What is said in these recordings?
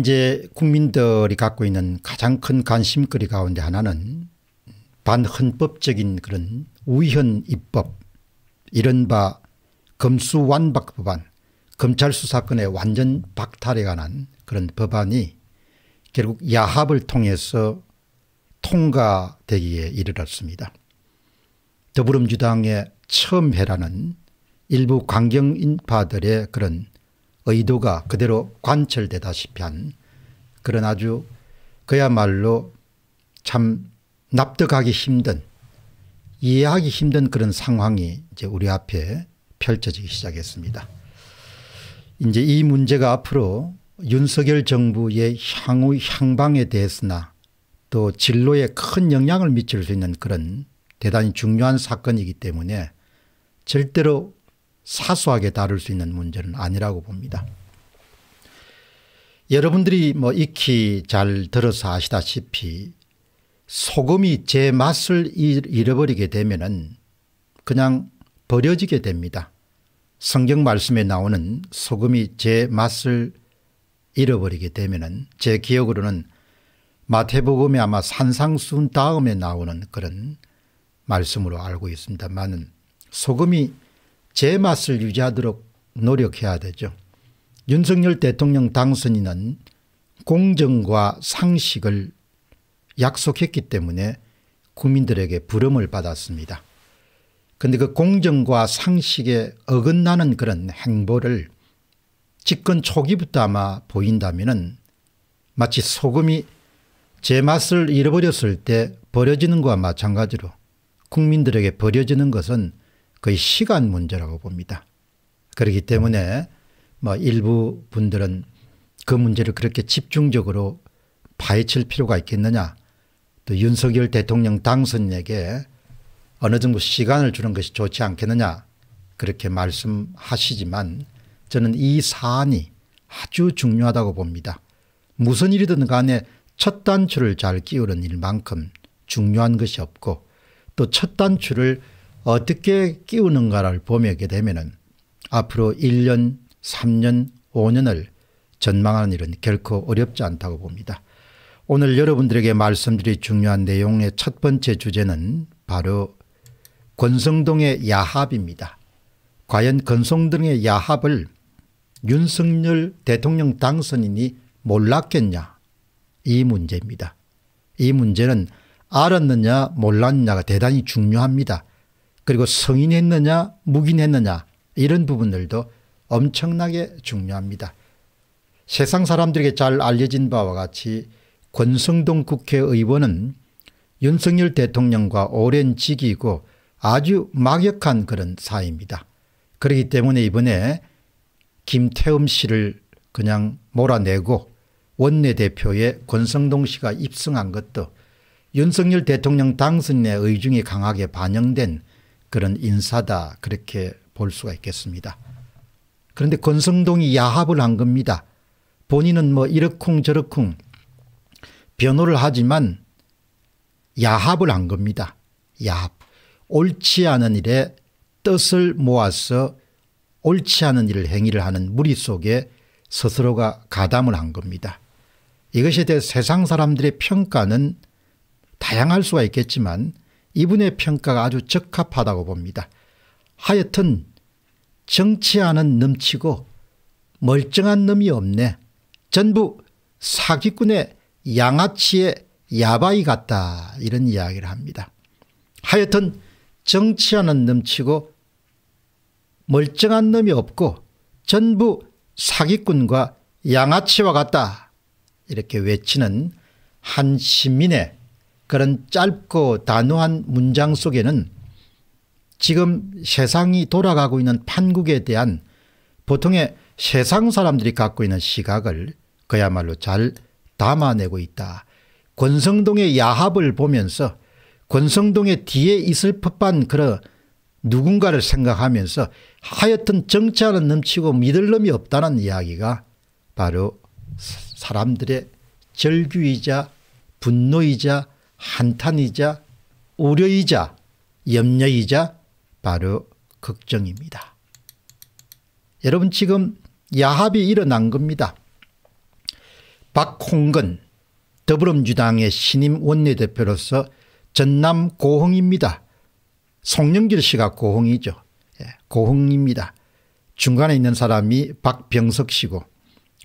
이제 국민들이 갖고 있는 가장 큰 관심거리 가운데 하나는 반헌법적인 그런 우현 입법 이른바 검수완박 법안 검찰 수사권의 완전 박탈에 관한 그런 법안이 결국 야합을 통해서 통과되기에 이르렀습니다. 더불어민주당의 처음해라는 일부 광경인파들의 그런 의도가 그대로 관철되다시피 한 그런 아주 그야말로 참 납득하기 힘든 이해하기 힘든 그런 상황이 이제 우리 앞에 펼쳐지기 시작했습니다. 이제 이 문제가 앞으로 윤석열 정부의 향후 향방에 대해서나 또 진로에 큰 영향을 미칠 수 있는 그런 대단히 중요한 사건이기 때문에 절대로 사소하게 다룰 수 있는 문제는 아니라고 봅니다. 여러분들이 뭐 익히 잘 들어서 아시다시피 소금이 제 맛을 잃어버리게 되면은 그냥 버려지게 됩니다. 성경 말씀에 나오는 소금이 제 맛을 잃어버리게 되면은 제 기억으로는 마태복음에 아마 산상순 다음에 나오는 그런 말씀으로 알고 있습니다만 소금이 제 맛을 유지하도록 노력해야 되죠. 윤석열 대통령 당선인은 공정과 상식을 약속했기 때문에 국민들에게 부름을 받았습니다. 그런데 그 공정과 상식에 어긋나는 그런 행보를 집권 초기부터 아마 보인다면 마치 소금이 제 맛을 잃어버렸을 때 버려지는 것과 마찬가지로 국민들에게 버려지는 것은 거의 시간 문제라고 봅니다. 그렇기 때문에 뭐 일부 분들은 그 문제를 그렇게 집중적으로 파헤칠 필요가 있겠느냐. 또 윤석열 대통령 당선에게 어느 정도 시간을 주는 것이 좋지 않겠느냐. 그렇게 말씀하시지만 저는 이 사안이 아주 중요하다고 봅니다. 무슨 일이든 간에 첫 단추를 잘 끼우는 일만큼 중요한 것이 없고 또 첫 단추를 어떻게 끼우는가를 보게 되면 앞으로 1년, 3년, 5년을 전망하는 일은 결코 어렵지 않다고 봅니다. 오늘 여러분들에게 말씀드릴 중요한 내용의 첫 번째 주제는 바로 권성동의 야합입니다. 과연 권성동의 야합을 윤석열 대통령 당선인이 몰랐겠냐 이 문제입니다. 이 문제는 알았느냐 몰랐느냐가 대단히 중요합니다. 그리고 성인했느냐 묵인했느냐 이런 부분들도 엄청나게 중요합니다. 세상 사람들에게 잘 알려진 바와 같이 권성동 국회의원은 윤석열 대통령과 오랜 직이고 아주 막역한 그런 사이입니다. 그렇기 때문에 이번에 김태흠 씨를 그냥 몰아내고 원내대표에 권성동 씨가 입성한 것도 윤석열 대통령 당선의 의중이 강하게 반영된 그런 인사다 그렇게 볼 수가 있겠습니다. 그런데 권성동이 야합을 한 겁니다. 본인은 뭐 이러쿵 저러쿵 변호를 하지만 야합을 한 겁니다. 야합. 옳지 않은 일에 뜻을 모아서 옳지 않은 일을 행위를 하는 무리 속에 스스로가 가담을 한 겁니다. 이것에 대해 세상 사람들의 평가는 다양할 수가 있겠지만 이분의 평가가 아주 적합하다고 봅니다. 하여튼 정치하는 넘치고 멀쩡한 놈이 없네. 전부 사기꾼의 양아치의 야바이 같다 이런 이야기를 합니다. 하여튼 정치하는 넘치고 멀쩡한 놈이 없고 전부 사기꾼과 양아치와 같다 이렇게 외치는 한 시민의 그런 짧고 단호한 문장 속에는 지금 세상이 돌아가고 있는 판국에 대한 보통의 세상 사람들이 갖고 있는 시각을 그야말로 잘 담아내고 있다. 권성동의 야합을 보면서 권성동의 뒤에 있을 법한 그런 누군가를 생각하면서 하여튼 정치하는 넘치고 믿을 놈이 없다는 이야기가 바로 사람들의 절규이자 분노이자 한탄이자 우려이자 염려이자 바로 걱정입니다. 여러분 지금 야합이 일어난 겁니다. 박홍근 더불어민주당의 신임 원내대표로서 전남 고흥입니다. 송영길 씨가 고흥이죠. 예, 고흥입니다. 중간에 있는 사람이 박병석 씨고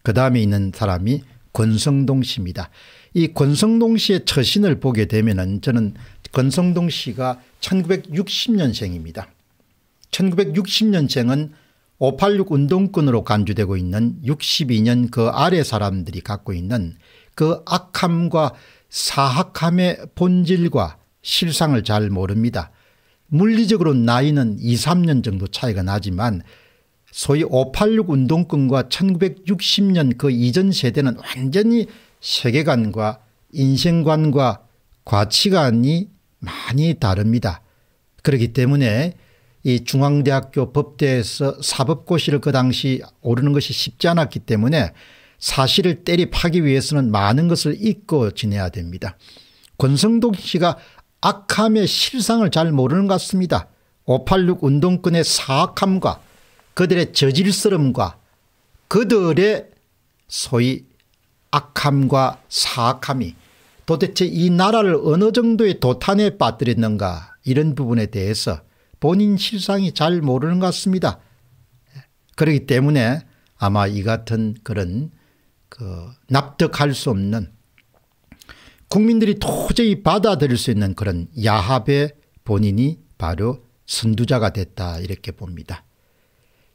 그 다음에 있는 사람이 권성동 씨입니다. 이 권성동 씨의 처신을 보게 되면은 저는 권성동 씨가 1960년생입니다. 1960년생은 586 운동권으로 간주되고 있는 62년 그 아래 사람들이 갖고 있는 그 악함과 사악함의 본질과 실상을 잘 모릅니다. 물리적으로 나이는 2, 3년 정도 차이가 나지만 소위 586 운동권과 1960년 그 이전 세대는 완전히 세계관과 인생관과 가치관이 많이 다릅니다. 그렇기 때문에 이 중앙대학교 법대에서 사법고시를 그 당시 오르는 것이 쉽지 않았기 때문에 사실을 때리 파기 위해서는 많은 것을 잊고 지내야 됩니다. 권성동 씨가 악함의 실상을 잘 모르는 것 같습니다. 586 운동권의 사악함과 그들의 저질스러과 그들의 소위 악함과 사악함이 도대체 이 나라를 어느 정도의 도탄에 빠뜨렸는가 이런 부분에 대해서 본인 실상이 잘 모르는 것 같습니다. 그렇기 때문에 아마 이 같은 그런 그 납득할 수 없는 국민들이 도저히 받아들일 수 있는 그런 야합의 본인이 바로 선두자가 됐다 이렇게 봅니다.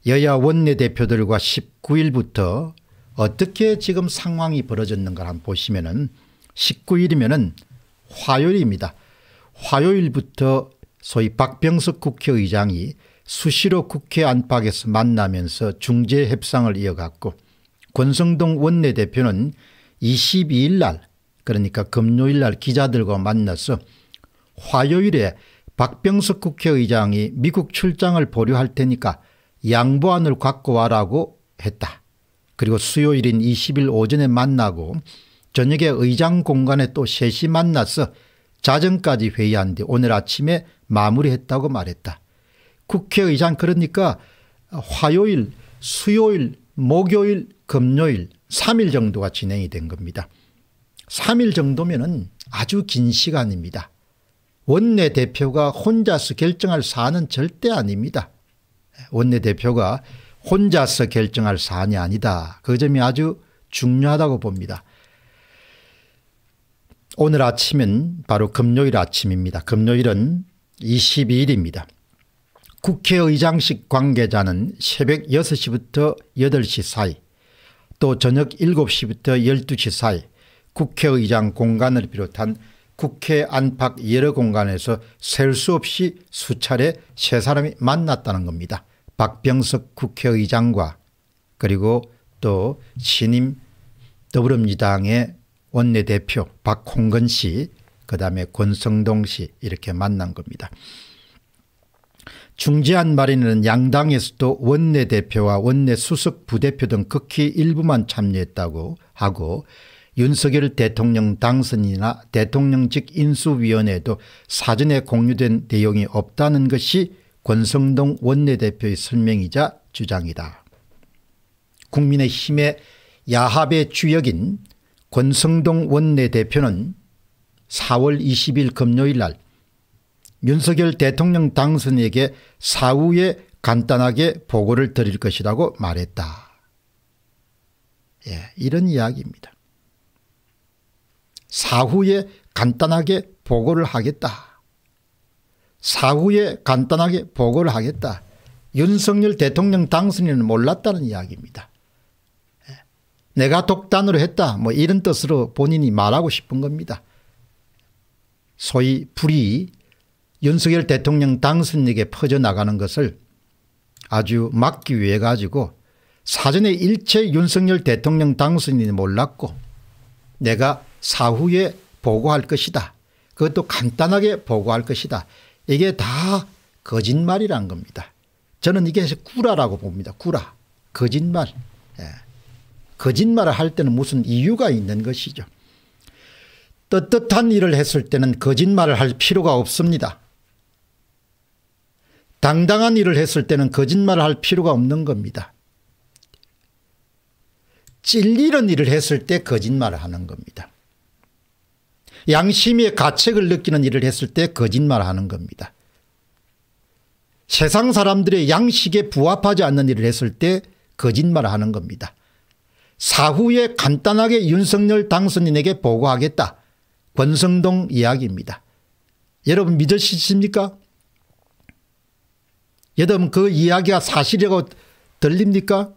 여야 원내대표들과 19일부터 어떻게 지금 상황이 벌어졌는가 한번 보시면은 19일이면은 화요일입니다. 화요일부터 소위 박병석 국회의장이 수시로 국회 안팎에서 만나면서 중재 협상을 이어갔고 권성동 원내대표는 22일 날 그러니까 금요일 날 기자들과 만나서 화요일에 박병석 국회의장이 미국 출장을 보류할 테니까 양보안을 갖고 와라고 했다. 그리고 수요일인 20일 오전에 만나고 저녁에 의장 공간에 또 셋이 만나서 자정까지 회의한 뒤 오늘 아침에 마무리했다고 말했다. 국회의장 그러니까 화요일 수요일 목요일 금요일 3일 정도가 진행이 된 겁니다. 3일 정도면 은 아주 긴 시간입니다. 원내대표가 혼자서 결정할 사안은 절대 아닙니다. 원내대표가 혼자서 결정할 사안이 아니다. 그 점이 아주 중요하다고 봅니다. 오늘 아침은 바로 금요일 아침입니다. 금요일은 22일입니다. 국회의장식 관계자는 새벽 6시부터 8시 사이 또 저녁 7시부터 12시 사이 국회의장 공간을 비롯한 국회 안팎 여러 공간에서 셀 수 없이 수차례 세 사람이 만났다는 겁니다. 박병석 국회의장과 그리고 또 신임 더불어민주당의 원내대표 박홍근 씨 그다음에 권성동 씨 이렇게 만난 겁니다. 중재한 말에는 양당에서도 원내대표와 원내수석 부대표 등 극히 일부만 참여했다고 하고 윤석열 대통령 당선이나 대통령직 인수위원회도 사전에 공유된 내용이 없다는 것이 권성동 원내대표의 설명이자 주장이다. 국민의힘의 야합의 주역인 권성동 원내대표는 4월 20일 금요일 날 윤석열 대통령 당선에게 사후에 간단하게 보고를 드릴 것이라고 말했다. 예, 이런 이야기입니다. 사후에 간단하게 보고를 하겠다. 사후에 간단하게 보고를 하겠다. 윤석열 대통령 당선인은 몰랐다는 이야기입니다. 예. 내가 독단으로 했다 뭐 이런 뜻으로 본인이 말하고 싶은 겁니다. 소위 불이 윤석열 대통령 당선인에게 퍼져나가는 것을 아주 막기 위해 가지고 사전에 일체 윤석열 대통령 당선인이 몰랐고 내가 사후에 보고할 것이다. 그것도 간단하게 보고할 것이다. 이게 다 거짓말이란 겁니다. 저는 이게 구라라고 봅니다. 구라. 거짓말. 예. 거짓말을 할 때는 무슨 이유가 있는 것이죠. 떳떳한 일을 했을 때는 거짓말을 할 필요가 없습니다. 당당한 일을 했을 때는 거짓말을 할 필요가 없는 겁니다. 찔리는 일을 했을 때 거짓말을 하는 겁니다. 양심의 가책을 느끼는 일을 했을 때 거짓말하는 겁니다. 세상 사람들의 양식에 부합하지 않는 일을 했을 때 거짓말하는 겁니다. 사후에 간단하게 윤석열 당선인에게 보고하겠다. 권성동 이야기입니다. 여러분 믿으십니까? 시 여러분 그 이야기가 사실이라고 들립니까?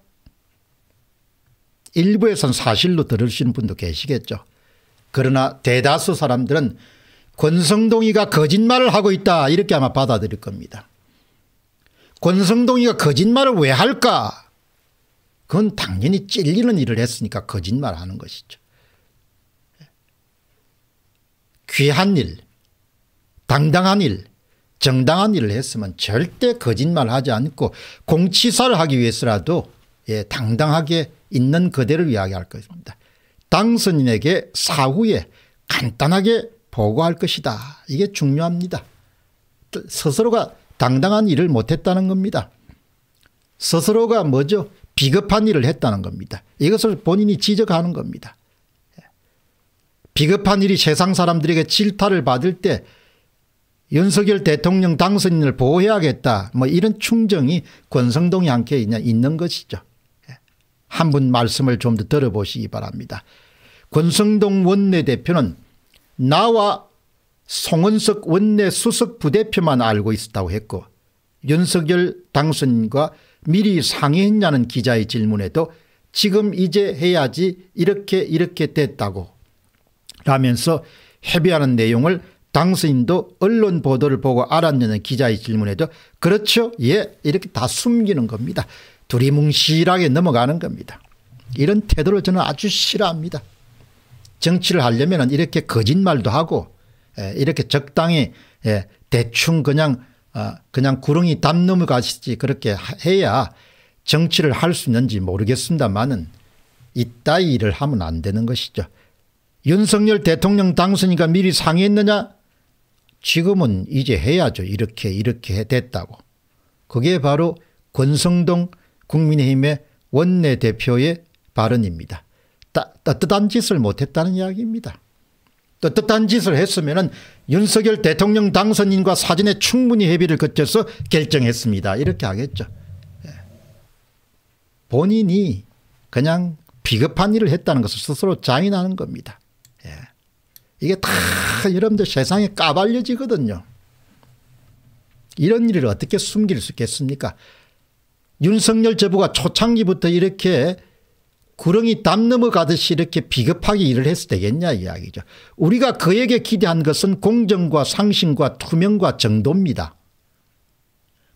일부에선 사실로 들으시는 분도 계시겠죠. 그러나 대다수 사람들은 권성동이가 거짓말을 하고 있다 이렇게 아마 받아들일 겁니다. 권성동이가 거짓말을 왜 할까? 그건 당연히 찔리는 일을 했으니까 거짓말하는 것이죠. 귀한 일, 당당한 일, 정당한 일을 했으면 절대 거짓말하지 않고 공치사를 하기 위해서라도 예, 당당하게 있는 그대로 이야기할 것입니다. 당선인에게 사후에 간단하게 보고할 것이다. 이게 중요합니다. 스스로가 당당한 일을 못했다는 겁니다. 스스로가 뭐죠? 비겁한 일을 했다는 겁니다. 이것을 본인이 지적하는 겁니다. 비겁한 일이 세상 사람들에게 질타를 받을 때 윤석열 대통령 당선인을 보호해야겠다. 뭐 이런 충정이 권성동이 함께 있는 것이죠. 한분 말씀을 좀 더 들어보시기 바랍니다. 권성동 원내대표는 나와 송은석 원내 수석 부대표만 알고 있었다고 했고 윤석열 당선인과 미리 상의했냐는 기자의 질문에도 지금 이제 해야지 이렇게 이렇게 됐다고 라면서 협의하는 내용을 당선인도 언론 보도를 보고 알았냐는 기자의 질문에도 그렇죠 예 이렇게 다 숨기는 겁니다. 두리뭉실하게 넘어가는 겁니다. 이런 태도를 저는 아주 싫어합니다. 정치를 하려면 이렇게 거짓말도 하고 예, 이렇게 적당히 예, 대충 그냥 어, 그냥 구렁이 담 넘어가시지 그렇게 해야 정치를 할 수 있는지 모르겠습니다만은 이따위 일을 하면 안 되는 것이죠. 윤석열 대통령 당선이가 미리 상의했느냐? 지금은 이제 해야죠. 이렇게 이렇게 됐다고. 그게 바로 권성동 국민의힘의 원내대표의 발언입니다. 따, 뜻한 짓을 못했다는 이야기입니다. 뜻한 짓을 했으면 윤석열 대통령 당선인과 사전에 충분히 협의를 거쳐서 결정했습니다. 이렇게 하겠죠. 예. 본인이 그냥 비겁한 일을 했다는 것을 스스로 자인하는 겁니다. 예. 이게 다 여러분들 세상에 까발려지거든요. 이런 일을 어떻게 숨길 수 있겠습니까? 윤석열 제부가 초창기부터 이렇게 구렁이 담 넘어가듯이 이렇게 비겁하게 일을 해서 되겠냐 이야기죠. 우리가 그에게 기대한 것은 공정과 상신과 투명과 정도입니다.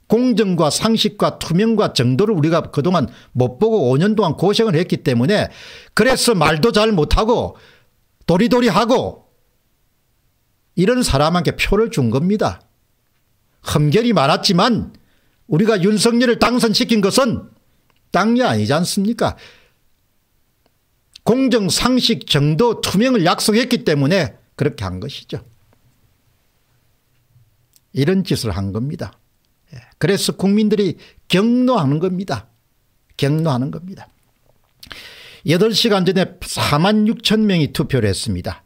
공정과 상식과 투명과 정도를 우리가 그동안 못 보고 5년 동안 고생을 했기 때문에 그래서 말도 잘 못하고 도리도리하고 이런 사람한테 표를 준 겁니다. 흠결이 많았지만 우리가 윤석열을 당선시킨 것은 땅이 아니지 않습니까? 공정, 상식, 정도, 투명을 약속했기 때문에 그렇게 한 것이죠. 이런 짓을 한 겁니다. 예, 그래서 국민들이 경로하는 겁니다. 경로하는 겁니다. 8시간 전에 4만 6천 명이 투표를 했습니다.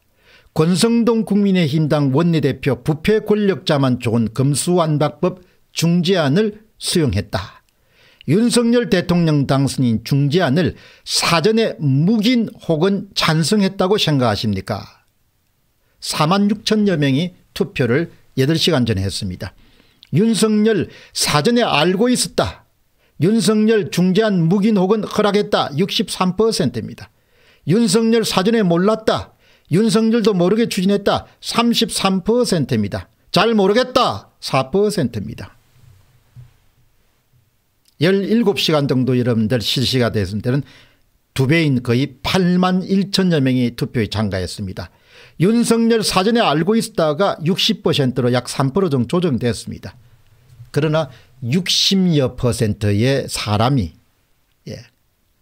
권성동 국민의힘당 원내대표 부패 권력자만 좋은 검수완박법 중재안을 수용했다. 윤석열 대통령 당선인 중재안을 사전에 묵인 혹은 찬성했다고 생각하십니까 4만 6천여 명이 투표를 8시간 전에 했습니다. 윤석열 사전에 알고 있었다. 윤석열 중재안 묵인 혹은 허락했다 63%입니다. 윤석열 사전에 몰랐다. 윤석열도 모르게 추진했다 33%입니다. 잘 모르겠다 4%입니다. 17시간 정도 여러분들 실시가 됐을 때는 두 배인 거의 8만 1천여 명이 투표에 참가했습니다. 윤석열 사전에 알고 있었다가 60%로 약 3% 정도 조정됐습니다. 그러나 60여 퍼센트의 사람이 예,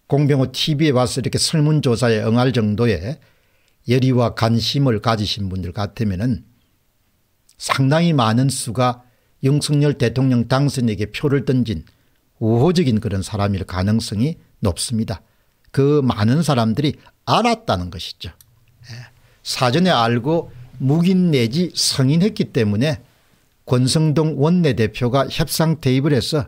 공병호 tv에 와서 이렇게 설문조사에 응할 정도의 열의와 관심을 가지신 분들 같으면 은 상당히 많은 수가 윤석열 대통령 당선에게 표를 던진 우호적인 그런 사람일 가능성이 높습니다. 그 많은 사람들이 알았다는 것이죠. 예. 사전에 알고 묵인 내지 성인했기 때문에 권성동 원내대표가 협상 테이블에서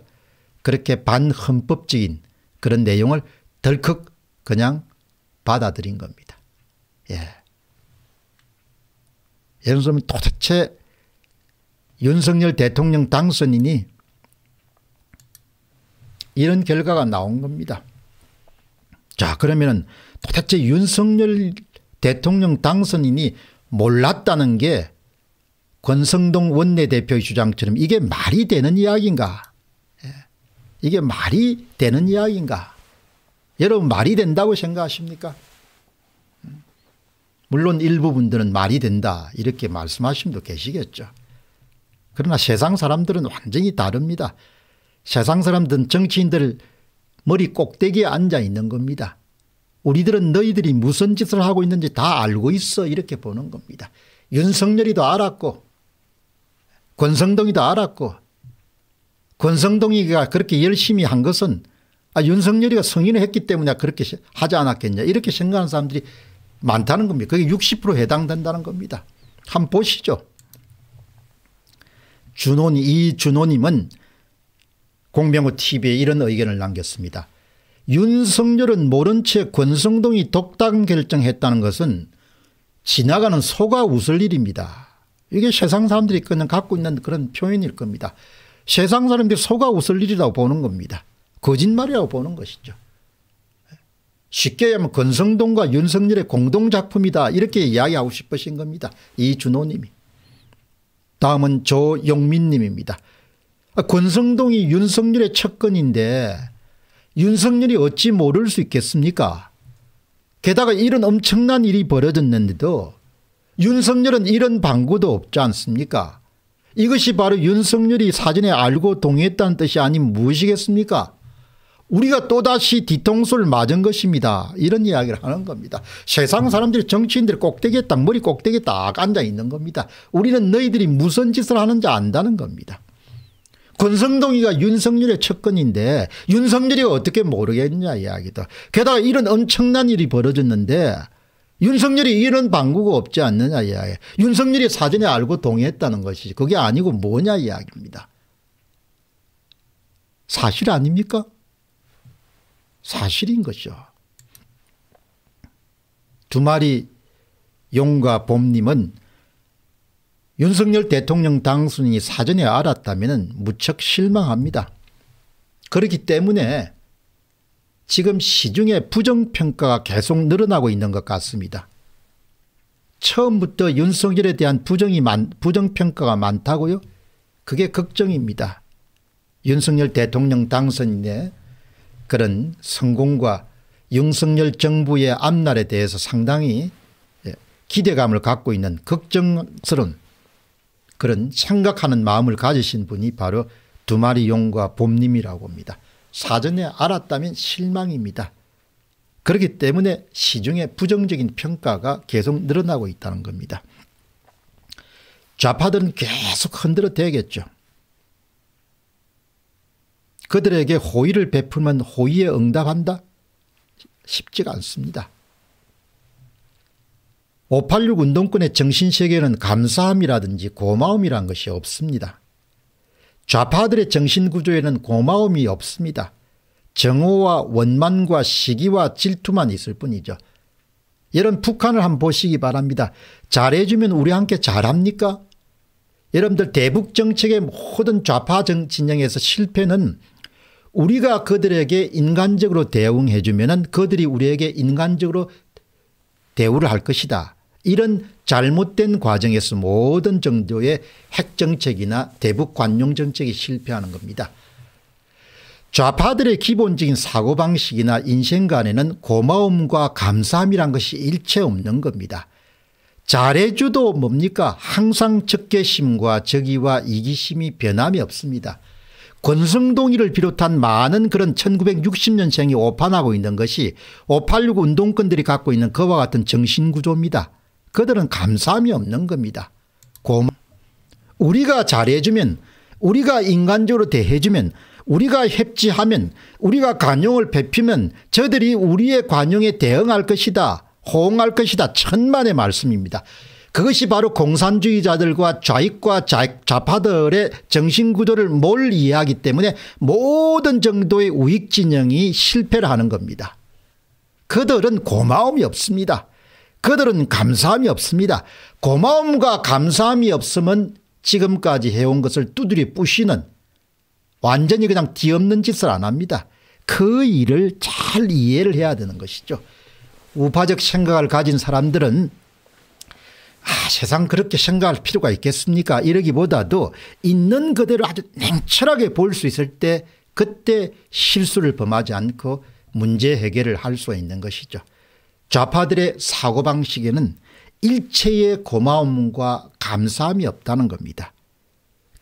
그렇게 반헌법적인 그런 내용을 덜컥 그냥 받아들인 겁니다. 예. 예를 들면 뭐 도대체 윤석열 대통령 당선인이 이런 결과가 나온 겁니다. 자 그러면 도대체 윤석열 대통령 당선인이 몰랐다는 게 권성동 원내대표의 주장처럼 이게 말이 되는 이야기인가 예. 이게 말이 되는 이야기인가 여러분 말이 된다고 생각하십니까 음. 물론 일부분들은 말이 된다 이렇게 말씀하신 분도 계시겠죠 그러나 세상 사람들은 완전히 다릅니다 세상 사람들은 정치인들 머리 꼭대기에 앉아 있는 겁니다. 우리들은 너희들이 무슨 짓을 하고 있는지 다 알고 있어 이렇게 보는 겁니다. 윤석열이도 알았고 권성동이도 알았고 권성동이가 그렇게 열심히 한 것은 아, 윤석열이가 성인을 했기 때문에 그렇게 하지 않았겠냐 이렇게 생각하는 사람들이 많다는 겁니다. 그게 60% 해당된다는 겁니다. 한번 보시죠. 준호이 준호님은 공병호 tv에 이런 의견을 남겼습니다. 윤석열은 모른 채 권성동이 독당 결정했다는 것은 지나가는 소가 웃을 일입니다. 이게 세상 사람들이 그냥 갖고 있는 그런 표현일 겁니다. 세상 사람들이 소가 웃을 일이라고 보는 겁니다. 거짓말이라고 보는 것이죠. 쉽게 얘기하면 권성동과 윤석열의 공동작품이다 이렇게 이야기하고 싶으신 겁니다. 이준호님이. 다음은 조용민님입니다. 아, 권성동이 윤석열의 첫건인데 윤석열이 어찌 모를 수 있겠습니까 게다가 이런 엄청난 일이 벌어졌는데도 윤석열은 이런 방구도 없지 않습니까 이것이 바로 윤석열이 사전에 알고 동의했다는 뜻이 아닌 무엇이겠습니까 우리가 또다시 뒤통수를 맞은 것입니다. 이런 이야기를 하는 겁니다. 세상 사람들이 정치인들 꼭대기에 딱 머리 꼭대기에 딱 앉아 있는 겁니다. 우리는 너희들이 무슨 짓을 하는지 안다는 겁니다. 권성동이가 윤석열의 측근인데 윤석열이 어떻게 모르겠냐 이야기도. 게다가 이런 엄청난 일이 벌어졌는데 윤석열이 이런 방구가 없지 않느냐 이야기. 윤석열이 사전에 알고 동의했다는 것이지 그게 아니고 뭐냐 이야기입니다. 사실 아닙니까? 사실인 것이죠. 두 마리 용과 봄님은 윤석열 대통령 당선인이 사전에 알았다면 무척 실망합니다. 그렇기 때문에 지금 시중에 부정평가가 계속 늘어나고 있는 것 같습니다. 처음부터 윤석열에 대한 부정이 많, 부정평가가 많다고요? 그게 걱정입니다. 윤석열 대통령 당선인의 그런 성공과 윤석열 정부의 앞날에 대해서 상당히 예, 기대감을 갖고 있는 걱정스러운 그런 생각하는 마음을 가지신 분이 바로 두 마리 용과 봄님이라고 합니다. 사전에 알았다면 실망입니다. 그렇기 때문에 시중에 부정적인 평가가 계속 늘어나고 있다는 겁니다. 좌파들은 계속 흔들어 대겠죠. 그들에게 호의를 베풀면 호의에 응답한다? 쉽지가 않습니다. 586 운동권의 정신세계는 감사함이라든지 고마움이란 것이 없습니다. 좌파들의 정신구조에는 고마움이 없습니다. 정오와 원만과 시기와 질투만 있을 뿐이죠. 여러분 북한을 한번 보시기 바랍니다. 잘해주면 우리 함께 잘합니까? 여러분들 대북 정책의 모든 좌파 정 진영에서 실패는 우리가 그들에게 인간적으로 대응해주면 그들이 우리에게 인간적으로 대우를 할 것이다. 이런 잘못된 과정에서 모든 정도의 핵정책이나 대북 관용 정책이 실패하는 겁니다. 좌파들의 기본적인 사고방식이나 인생관에는 고마움과 감사함이란 것이 일체 없는 겁니다. 잘해줘도 뭡니까 항상 적개심과 적의와 이기심이 변함이 없습니다. 권성동이를 비롯한 많은 그런 1960년생이 오판하고 있는 것이 586 운동권들이 갖고 있는 그와 같은 정신구조입니다. 그들은 감사함이 없는 겁니다. 고마. 우리가 잘해주면 우리가 인간적으로 대해주면 우리가 협지하면 우리가 관용을 베풀면 저들이 우리의 관용에 대응할 것이다. 호응할 것이다. 천만의 말씀입니다. 그것이 바로 공산주의자들과 좌익과 좌파들의 정신구조를 몰 이해하기 때문에 모든 정도의 우익진영이 실패를 하는 겁니다. 그들은 고마움이 없습니다. 그들은 감사함이 없습니다. 고마움과 감사함이 없으면 지금까지 해온 것을 두드려 부시는 완전히 그냥 뒤엎는 짓을 안 합니다. 그 일을 잘 이해를 해야 되는 것이죠. 우파적 생각을 가진 사람들은 아, 세상 그렇게 생각할 필요가 있겠습니까? 이러기보다도 있는 그대로 아주 냉철하게 볼 수 있을 때 그때 실수를 범하지 않고 문제 해결을 할 수 있는 것이죠. 좌파들의 사고방식에는 일체의 고마움과 감사함이 없다는 겁니다.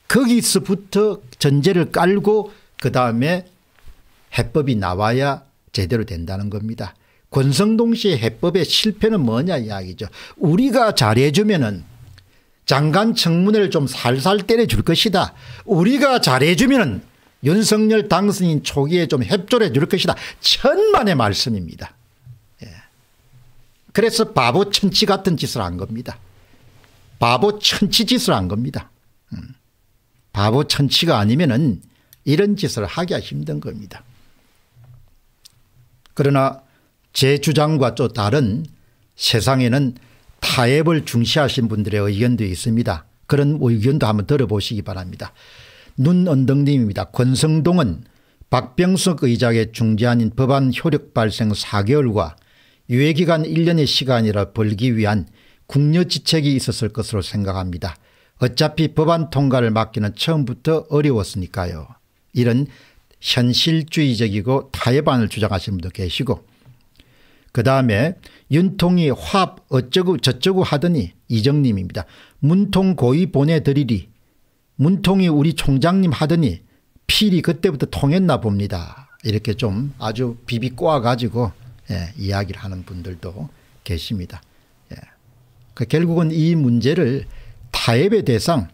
거기서부터 전제를 깔고 그 다음에 해법이 나와야 제대로 된다는 겁니다. 권성동 씨의 해법의 실패는 뭐냐 이야기죠. 우리가 잘해주면 은 장관 청문회를 좀 살살 때려줄 것이다. 우리가 잘해주면 은 윤석열 당선인 초기에 좀 협조를 해줄 것이다. 천만의 말씀입니다. 그래서 바보 천치 같은 짓을 한 겁니다. 바보 천치 짓을 한 겁니다. 음. 바보 천치가 아니면은 이런 짓을 하기가 힘든 겁니다. 그러나 제 주장과 또 다른 세상에는 타협을 중시하신 분들의 의견도 있습니다. 그런 의견도 한번 들어보시기 바랍니다. 눈언덕님입니다. 권성동은 박병석 의장의 중재안인 법안 효력 발생 4개월과 유예기간 1년의 시간이라 벌기 위한 국료지책이 있었을 것으로 생각합니다. 어차피 법안 통과를 막기는 처음부터 어려웠으니까요. 이런 현실주의적이고 타협안을 주장하시는 분도 계시고 그 다음에 윤통이 화합 어쩌고 저쩌고 하더니 이정님입니다. 문통 고의 보내드리리 문통이 우리 총장님 하더니 필이 그때부터 통했나 봅니다. 이렇게 좀 아주 비비 꼬아가지고 예, 이야기를 하는 분들도 계십니다. 예. 그 결국은 이 문제를 타협의 대상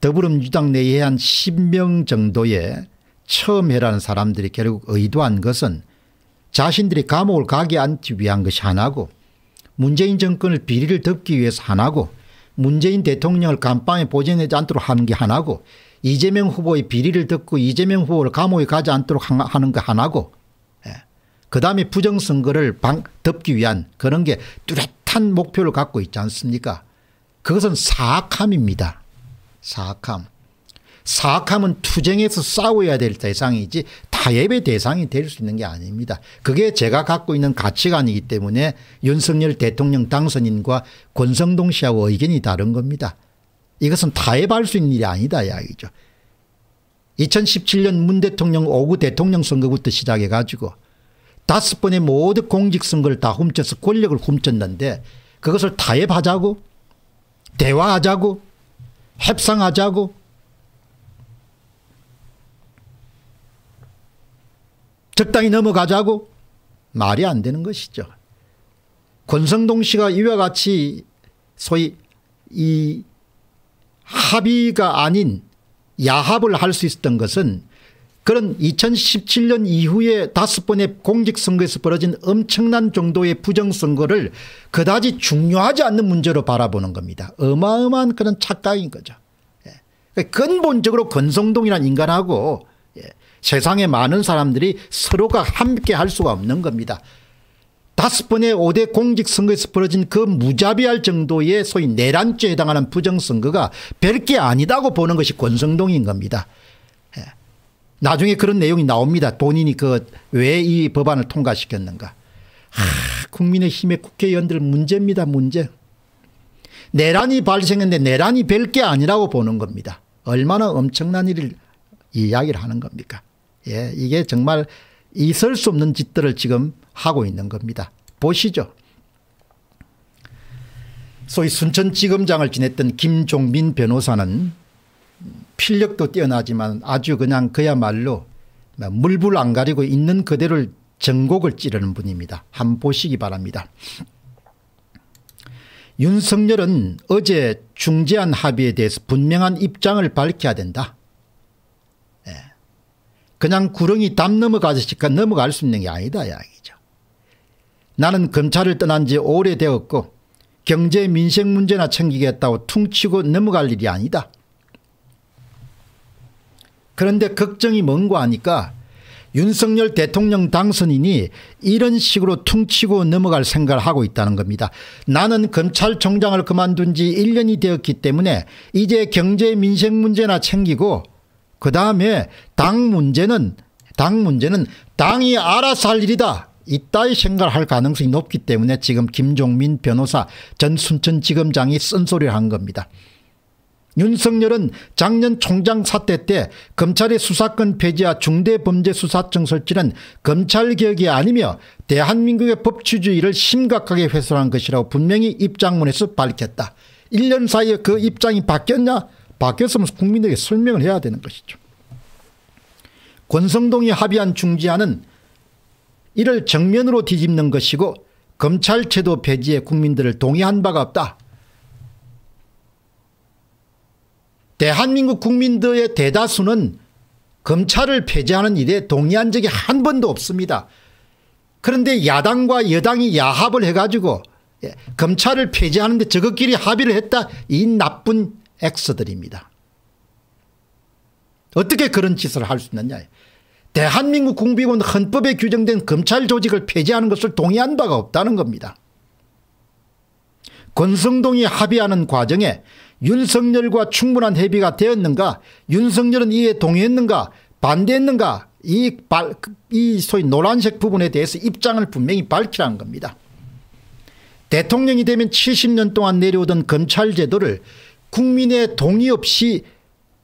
더불어민주당 내에 한 10명 정도의 처음 해라는 사람들이 결국 의도한 것은 자신들이 감옥을 가게 않기 위한 것이 하나고 문재인 정권을 비리를 덮기 위해서 하나고 문재인 대통령을 감방에 보존하지 않도록 하는 게 하나고 이재명 후보의 비리를 덮고 이재명 후보를 감옥에 가지 않도록 하는 거 하나고 그 다음에 부정선거를 방, 덮기 위한 그런 게 뚜렷한 목표를 갖고 있지 않습니까 그것은 사악함입니다. 사악함. 사악함은 투쟁에서 싸워야 될 대상이지 타협의 대상이 될 수 있는 게 아닙니다. 그게 제가 갖고 있는 가치관이기 때문에 윤석열 대통령 당선인과 권성동 씨하고 의견이 다른 겁니다. 이것은 타협할 수 있는 일이 아니다 이야기죠. 2017년 문 대통령 5구 대통령 선거부터 시작해 가지고 다섯 번의 모든 공직선거를 다 훔쳐서 권력을 훔쳤는데 그것을 타협하자고 대화하자고 협상하자고 적당히 넘어가자고 말이 안 되는 것이죠. 권성동 씨가 이와 같이 소위 이 합의가 아닌 야합을 할 수 있었던 것은 그런 2017년 이후에 다섯 번의 공직선거에서 벌어진 엄청난 정도의 부정선거를 그다지 중요하지 않는 문제로 바라보는 겁니다. 어마어마한 그런 착각인 거죠. 예. 그러니까 근본적으로 권성동이란 인간하고 예. 세상에 많은 사람들이 서로가 함께 할 수가 없는 겁니다. 다섯 번의 5대 공직선거에서 벌어진 그 무자비할 정도의 소위 내란죄에 해당하는 부정선거가 별게 아니다고 보는 것이 권성동인 겁니다. 나중에 그런 내용이 나옵니다. 본인이 그 왜 이 법안을 통과시켰는가. 하, 국민의힘의 국회의원들 문제입니다. 문제. 내란이 발생했는데 내란이 별 게 아니라고 보는 겁니다. 얼마나 엄청난 일을 이야기를 하는 겁니까. 예, 이게 정말 있을 수 없는 짓들을 지금 하고 있는 겁니다. 보시죠. 소위 순천지검장을 지냈던 김종민 변호사는 필력도 뛰어나지만 아주 그냥 그야말로 물불 안 가리고 있는 그대를 전곡을 찌르는 분입니다. 한 보시기 바랍니다. 윤석열은 어제 중재한 합의에 대해서 분명한 입장을 밝혀야 된다. 예. 그냥 구렁이 담 넘어가듯이 그러니까 넘어갈 수 있는 게 아니다 이야기죠. 나는 검찰을 떠난 지 오래되었고 경제 민생 문제나 챙기겠다고 퉁치고 넘어갈 일이 아니다. 그런데 걱정이 뭔고 하니까 윤석열 대통령 당선인이 이런 식으로 퉁치고 넘어갈 생각을 하고 있다는 겁니다. 나는 검찰총장을 그만둔 지 1년이 되었기 때문에 이제 경제 민생 문제나 챙기고 그 다음에 당 문제는 당 문제는 당이 알아서 할 일이다. 이따위 생각을 할 가능성이 높기 때문에 지금 김종민 변호사 전 순천지검장이 쓴소리를 한 겁니다. 윤석열은 작년 총장 사태 때 검찰의 수사권 폐지와 중대범죄수사청 설치는 검찰개혁이 아니며 대한민국의 법치주의를 심각하게 훼손한 것이라고 분명히 입장문에서 밝혔다. 1년 사이에 그 입장이 바뀌었냐? 바뀌었으면 국민에게 설명을 해야 되는 것이죠. 권성동이 합의한 중지안은 이를 정면으로 뒤집는 것이고 검찰 제도 폐지에 국민들을 동의한 바가 없다. 대한민국 국민들의 대다수는 검찰을 폐지하는 일에 동의한 적이 한 번도 없습니다. 그런데 야당과 여당이 야합을 해가지고 예, 검찰을 폐지하는데 저것끼리 합의를 했다. 이 나쁜 엑스들입니다. 어떻게 그런 짓을 할 수 있느냐. 대한민국 국비원 헌법에 규정된 검찰 조직을 폐지하는 것을 동의한 바가 없다는 겁니다. 권성동이 합의하는 과정에 윤석열과 충분한 협의가 되었는가 윤석열은 이에 동의했는가 반대했는가 이, 발, 이 소위 노란색 부분에 대해서 입장을 분명히 밝히라는 겁니다. 대통령이 되면 70년 동안 내려오던 검찰 제도를 국민의 동의 없이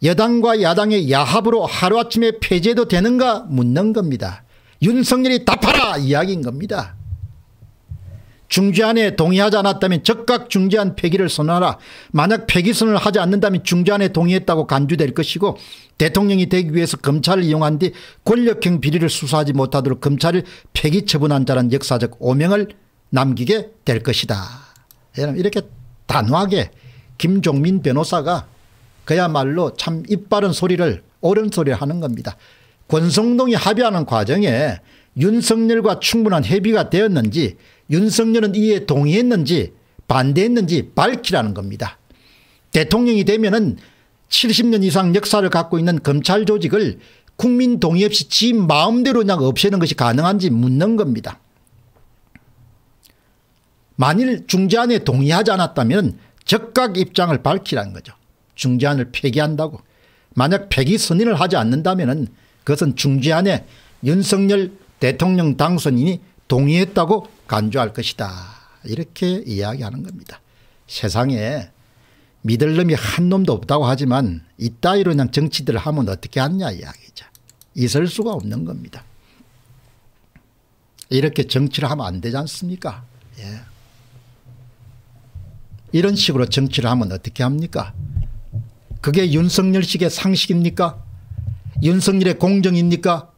여당과 야당의 야합으로 하루아침에 폐지해도 되는가 묻는 겁니다. 윤석열이 답하라 이야기인 겁니다. 중재안에 동의하지 않았다면 적각 중재안 폐기를 선언하라. 만약 폐기선을 하지 않는다면 중재안에 동의했다고 간주될 것이고 대통령이 되기 위해서 검찰을 이용한 뒤 권력형 비리를 수사하지 못하도록 검찰을 폐기 처분한 자란 역사적 오명을 남기게 될 것이다. 이렇게 단호하게 김종민 변호사가 그야말로 참 입바른 소리를 옳은 소리를 하는 겁니다. 권성동이 합의하는 과정에 윤석열과 충분한 협의가 되었는지 윤석열은 이에 동의했는지 반대했는지 밝히라는 겁니다. 대통령이 되면 은 70년 이상 역사를 갖고 있는 검찰 조직을 국민 동의 없이 지 마음대로 그냥 없애는 것이 가능한지 묻는 겁니다. 만일 중재안에 동의하지 않았다면 적각 입장을 밝히라는 거죠. 중재안을 폐기한다고. 만약 폐기 선언을 하지 않는다면 그것은 중재안에 윤석열 대통령 당선인이 동의했다고 간주할 것이다. 이렇게 이야기하는 겁니다. 세상에 믿을 놈이 한 놈도 없다고 하지만 이따위로 그냥 정치들 하면 어떻게 하냐 이야기죠. 있을 수가 없는 겁니다. 이렇게 정치를 하면 안 되지 않습니까? 예. 이런 식으로 정치를 하면 어떻게 합니까? 그게 윤석열식의 상식입니까? 윤석열의 공정입니까?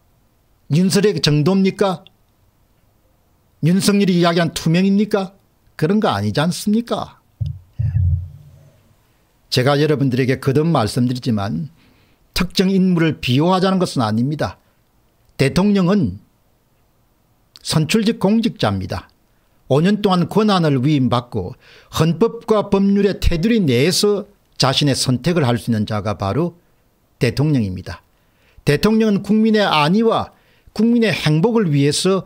윤설열의 그 정도입니까? 윤석열이 이야기한 투명입니까? 그런 거 아니지 않습니까? 예. 제가 여러분들에게 거듭 말씀드리지만 특정 인물을 비호하자는 것은 아닙니다. 대통령은 선출직 공직자입니다. 5년 동안 권한을 위임받고 헌법과 법률의 테두리 내에서 자신의 선택을 할 수 있는 자가 바로 대통령입니다. 대통령은 국민의 안위와 국민의 행복을 위해서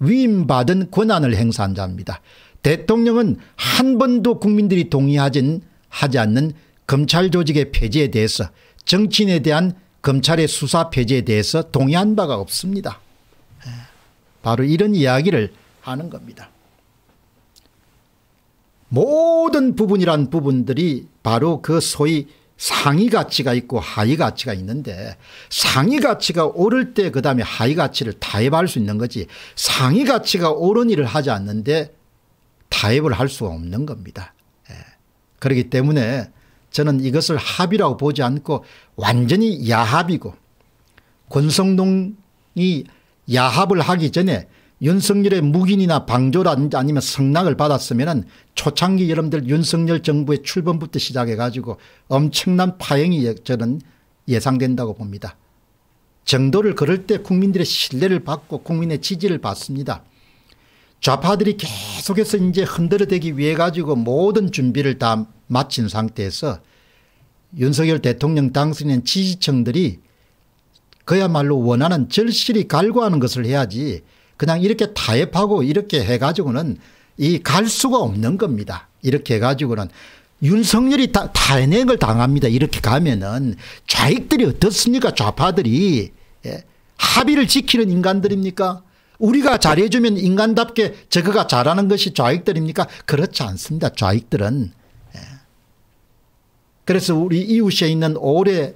위임받은 권한을 행사한 자입니다. 대통령은 한 번도 국민들이 동의하진 하지 않는 검찰 조직의 폐지에 대해서 정치인에 대한 검찰의 수사 폐지에 대해서 동의한 바가 없습니다. 예. 바로 이런 이야기를 하는 겁니다. 모든 부분이란 부분들이 바로 그 소위 상위 가치가 있고 하위 가치가 있는데 상위 가치가 오를 때 그다음에 하위 가치를 타협할 수 있는 거지 상위 가치가 오른 일을 하지 않는데 타협을 할 수가 없는 겁니다. 예. 그렇기 때문에 저는 이것을 합의라고 보지 않고 완전히 야합이고 권성동이 야합을 하기 전에 윤석열의 묵인이나 방조라 아니면 성낙을 받았으면 초창기 여러분들 윤석열 정부의 출범부터 시작해 가지고 엄청난 파행이 예, 저는 예상된다고 봅니다. 정도를 그럴 때 국민들의 신뢰를 받고 국민의 지지를 받습니다. 좌파들이 계속해서 이제 흔들어대기 위해 가지고 모든 준비를 다 마친 상태에서 윤석열 대통령 당선인 지지층들이 그야말로 원하는 절실히 갈구하는 것을 해야지 그냥 이렇게 타협하고 이렇게 해가지고는 이 갈 수가 없는 겁니다. 이렇게 해가지고는 윤석열이 다, 탄핵을 당합니다. 이렇게 가면은 좌익들이 어떻습니까? 좌파들이 예. 합의를 지키는 인간들입니까? 우리가 잘해주면 인간답게 저거가 잘하는 것이 좌익들입니까? 그렇지 않습니다. 좌익들은. 예. 그래서 우리 이웃에 있는 오래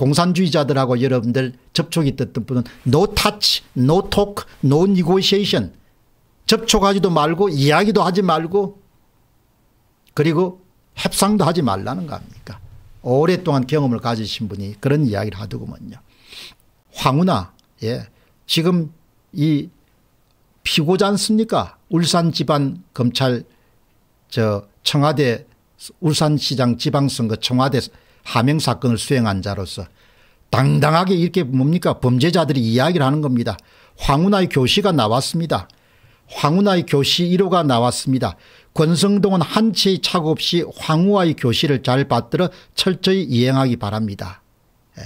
공산주의자들하고 여러분들 접촉이 됐던 분은 노 타치, 노 u c h no talk, 접촉하지도 말고 이야기도 하지 말고 그리고 협상도 하지 말라는 거 아닙니까? 오랫동안 경험을 가지신 분이 그런 이야기를 하더구먼요. 황우나 예. 지금 이피고자 않습니까? 울산 지방 검찰 저 청와대 울산시장 지방선거 청와대 에서 하명 사건을 수행한 자로서 당당하게 이렇게 뭡니까 범죄자들이 이야기를 하는 겁니다. 황운하의 교시가 나왔습니다. 황운하의 교시 1호가 나왔습니다. 권성동은 한치의 착오 없이 황우와의 교시를 잘 받들어 철저히 이행하기 바랍니다. 예.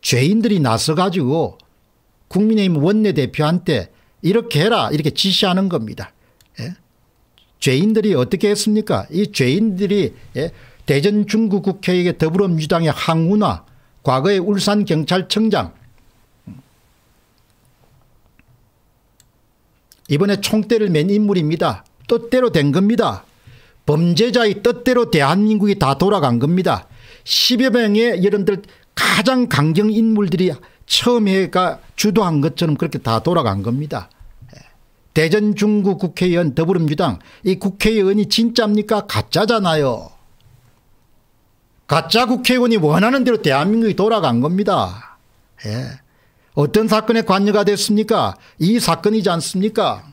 죄인들이 나서가지고 국민의힘 원내대표한테 이렇게 해라 이렇게 지시하는 겁니다. 예. 죄인들이 어떻게 했습니까? 이 죄인들이 예. 대전 중구 국회의 더불어민주당의 항우나 과거의 울산경찰청장 이번에 총대를 맨 인물입니다. 뜻대로 된 겁니다. 범죄자의 뜻대로 대한민국이 다 돌아간 겁니다. 10여 명의 여러분들 가장 강경 인물들이 처음에가 주도한 것처럼 그렇게 다 돌아간 겁니다. 대전 중구 국회의원 더불어민주당 이 국회의원이 진짜입니까? 가짜잖아요. 가짜 국회의원이 원하는 대로 대한민국이 돌아간 겁니다. 예. 어떤 사건에 관여가 됐습니까? 이 사건이지 않습니까?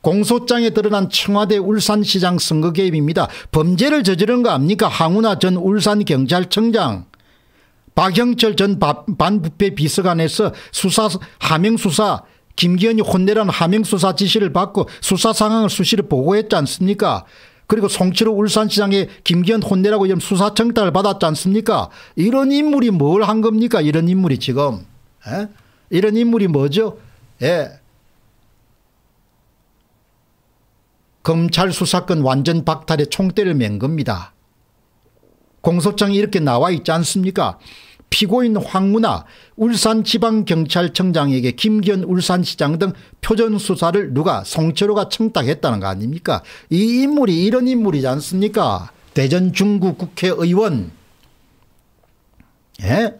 공소장에 드러난 청와대 울산시장 선거 개입입니다. 범죄를 저지른 거 압니까? 항우나 전 울산경찰청장, 박영철 전 반부패 비서관에서 수사, 하명수사, 김기현이 혼내라는 하명수사 지시를 받고 수사 상황을 수시로 보고했지 않습니까? 그리고 송치로 울산시장의 김기현 혼내라고 이런 수사청탁을 받았지 않습니까 이런 인물이 뭘 한 겁니까 이런 인물이 지금 에? 예? 이런 인물이 뭐죠 예. 검찰 수사권 완전 박탈의 총대를 맨 겁니다 공소장이 이렇게 나와 있지 않습니까 피고인 황무나 울산지방경찰청장에게 김기현 울산시장 등 표전수사를 누가 송철호가 청탁했다는 거 아닙니까 이 인물이 이런 인물이지 않습니까 대전 중구 국회의원 예?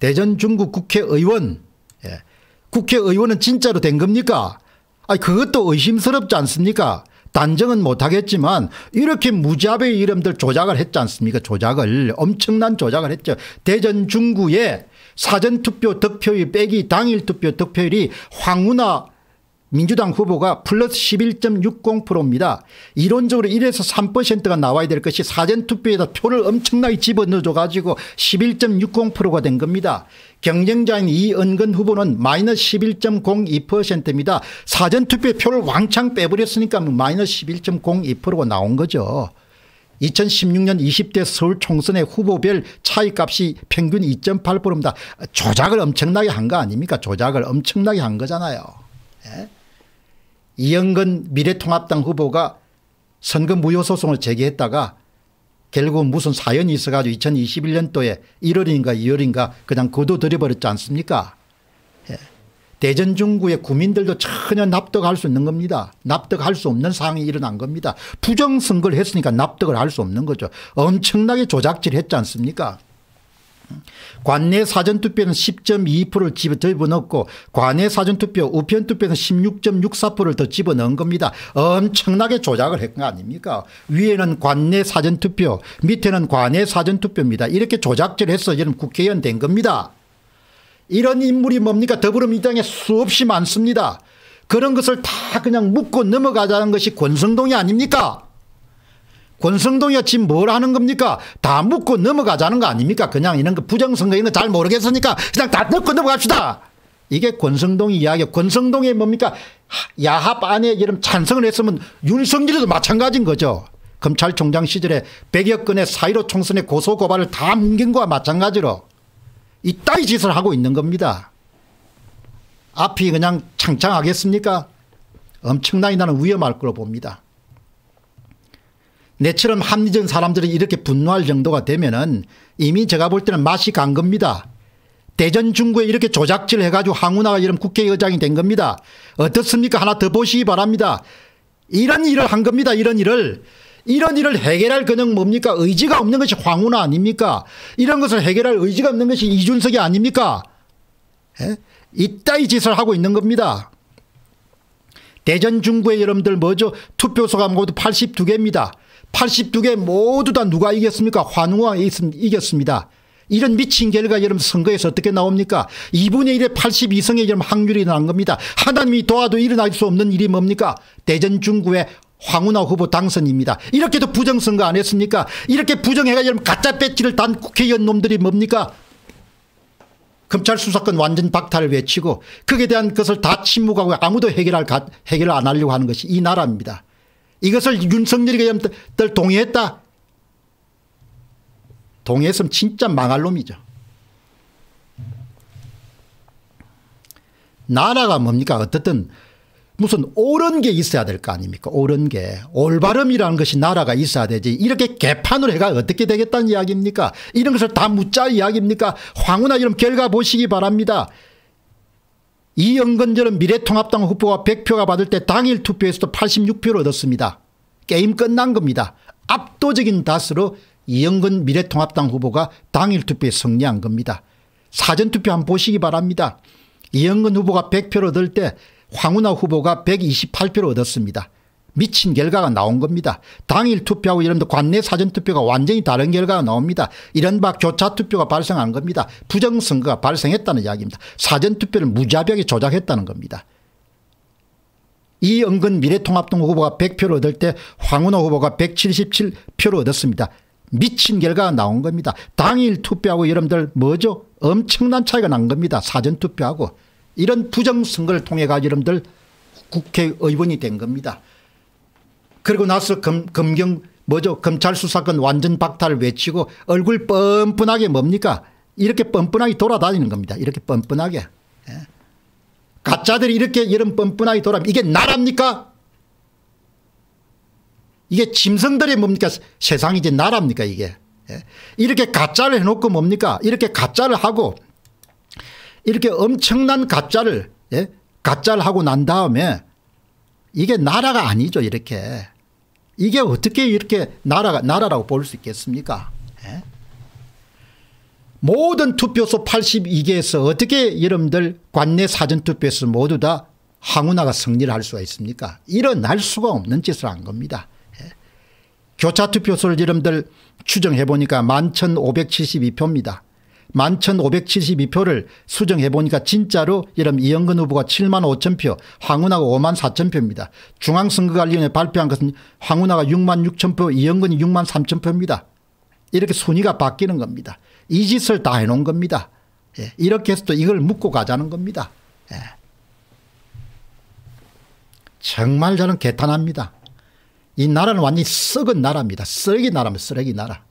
대전 중구 국회의원 예. 국회의원은 진짜로 된 겁니까 아 그것도 의심스럽지 않습니까 단정은 못하겠지만 이렇게 무자의 이름들 조작을 했지 않습니까 조작을 엄청난 조작을 했죠. 대전 중구에 사전투표 득표율 빼기 당일 투표 득표율이 황운하 민주당 후보가 플러스 11.60%입니다. 이론적으로 1에서 3%가 나와야 될 것이 사전투표에다 표를 엄청나게 집어넣어줘가지고 11.60%가 된 겁니다. 경쟁자인 이은근 후보는 마이너스 11.02%입니다. 사전투표 표를 왕창 빼버렸으니까 뭐 마이너스 11.02%가 나온 거죠. 2016년 20대 서울 총선의 후보별 차이값이 평균 2.8%입니다. 조작을 엄청나게 한 거 아닙니까? 조작을 엄청나게 한 거잖아요. 예? 이영근 미래통합당 후보가 선거 무효소송을 제기했다가 결국 은 무슨 사연이 있어가지고 2021년도에 1월인가 2월인가 그냥 거둬들여버렸지 않습니까? 예. 대전 중구의 구민들도 전혀 납득할 수 있는 겁니다. 납득할 수 없는 상황이 일어난 겁니다. 부정선거를 했으니까 납득을 할 수 없는 거죠. 엄청나게 조작질 했지 않습니까? 관내 사전투표는 10.2%를 집어넣고 었 관내 사전투표 우편투표는 16.64%를 더 집어넣은 겁니다. 엄청나게 조작을 했거 아닙니까 위에는 관내 사전투표 밑에는 관내 사전투표입니다. 이렇게 조작질 해서 지는 국회의원 된 겁니다. 이런 인물이 뭡니까 더불어민주당에 수없이 많습니다. 그런 것을 다 그냥 묻고 넘어가자는 것이 권성동이 아닙니까 권성동이었지 뭘 하는 겁니까? 다 묻고 넘어가자는 거 아닙니까? 그냥 이런 거 부정선거 이런 거 잘 모르겠으니까 그냥 다 넣고 넘어갑시다. 이게 권성동이 이야기 권성동이 뭡니까? 야합 안에 이런 찬성을 했으면 윤석열이도 마찬가지인 거죠. 검찰총장 시절에 백여 건의 사이로 총선의 고소고발을 다뭉긴 거와 마찬가지로 이 따위 짓을 하고 있는 겁니다. 앞이 그냥 창창하겠습니까? 엄청나게 나는 위험할 거로 봅니다. 내처럼 합리적인 사람들이 이렇게 분노할 정도가 되면은 이미 제가 볼 때는 맛이 간 겁니다. 대전 중구에 이렇게 조작질 해가지고 황운하가 이런 국회의장이 된 겁니다. 어떻습니까? 하나 더 보시기 바랍니다. 이런 일을 한 겁니다. 이런 일을. 이런 일을 해결할 그냥 뭡니까? 의지가 없는 것이 황운하 아닙니까? 이런 것을 해결할 의지가 없는 것이 이준석이 아닙니까? 에? 예? 이따위 짓을 하고 있는 겁니다. 대전 중구에 여러분들 뭐죠? 투표소가 모두 82개입니다. 82개 모두 다 누가 이겼습니까? 환웅왕이 겼습니다 이런 미친 결과 여러분 선거에서 어떻게 나옵니까? 2분의 1에 82성의 여러분 확률이 난 겁니다. 하나님이 도와도 일어날 수 없는 일이 뭡니까? 대전 중구의 황운하 후보 당선입니다. 이렇게도 부정선거 안 했습니까? 이렇게 부정해가 여러분 가짜 배지를 단 국회의원 놈들이 뭡니까? 검찰 수사권 완전 박탈을 외치고 그에 대한 것을 다 침묵하고 아무도 해결할, 해결 안 하려고 하는 것이 이 나라입니다. 이것을 윤석열이가 들 동의했다. 동의했으면 진짜 망할 놈이죠. 나라가 뭡니까? 어떻든 무슨 옳은 게 있어야 될 거 아닙니까? 옳은 게. 올바름이라는 것이 나라가 있어야 되지. 이렇게 개판을 해가 어떻게 되겠다는 이야기입니까? 이런 것을 다 묻자 이야기입니까? 황후나 이름 결과 보시기 바랍니다. 이영건절은 미래통합당 후보가 100표가 받을 때 당일 투표에서도 86표를 얻었습니다. 게임 끝난 겁니다. 압도적인 다수로 이영건 미래통합당 후보가 당일 투표에 승리한 겁니다. 사전투표 한번 보시기 바랍니다. 이영건 후보가 100표를 얻을 때 황운하 후보가 128표를 얻었습니다. 미친 결과가 나온 겁니다. 당일 투표하고 여러분들 관내 사전투표가 완전히 다른 결과가 나옵니다. 이른바 교차투표가 발생한 겁니다. 부정선거가 발생했다는 이야기입니다. 사전투표를 무자비하게 조작했다는 겁니다. 이 은근 미래통합당 후보가 100표를 얻을 때 황운호 후보가 177표를 얻었습니다. 미친 결과가 나온 겁니다. 당일 투표하고 여러분들 뭐죠? 엄청난 차이가 난 겁니다. 사전투표하고. 이런 부정선거를 통해 가지고 여러분들 국회의원이 된 겁니다. 그리고 나서 검, 검경 뭐죠 검찰 수사권 완전 박탈을 외치고 얼굴 뻔뻔하게 뭡니까 이렇게 뻔뻔하게 돌아다니는 겁니다. 이렇게 뻔뻔하게. 예. 가짜들이 이렇게 이런 뻔뻔하게 돌아 이게 나라입니까 이게 짐승들이 뭡니까? 세상이 이제 나입니까 이게. 예. 이렇게 가짜를 해놓고 뭡니까? 이렇게 가짜를 하고 이렇게 엄청난 가짜를 예? 가짜를 하고 난 다음에 이게 나라가 아니죠 이렇게. 이게 어떻게 이렇게 나라가 나라라고 볼 수 있겠습니까? 예? 모든 투표소 82개에서 어떻게 여러분들 관내 사전투표에서 모두 다 항우나가 승리를 할 수가 있습니까? 일어날 수가 없는 짓을 한 겁니다. 예. 교차투표소를 여러분들 추정해보니까 11,572표입니다. 11,572표를 수정해 보니까 진짜로 이름 이영근 후보가 7만 5천 표, 황운하고 5만 4천 표입니다. 중앙선거관리위원회 발표한 것은 황운하가 6만 6천 표, 이영근이 6만 3천 표입니다. 이렇게 순위가 바뀌는 겁니다. 이 짓을 다 해놓은 겁니다. 예, 이렇게 해서 또 이걸 묻고 가자는 겁니다. 예. 정말 저는 개탄합니다. 이 나라는 완전히 썩은 나라입니다. 쓰레기 나라면 쓰레기 나라.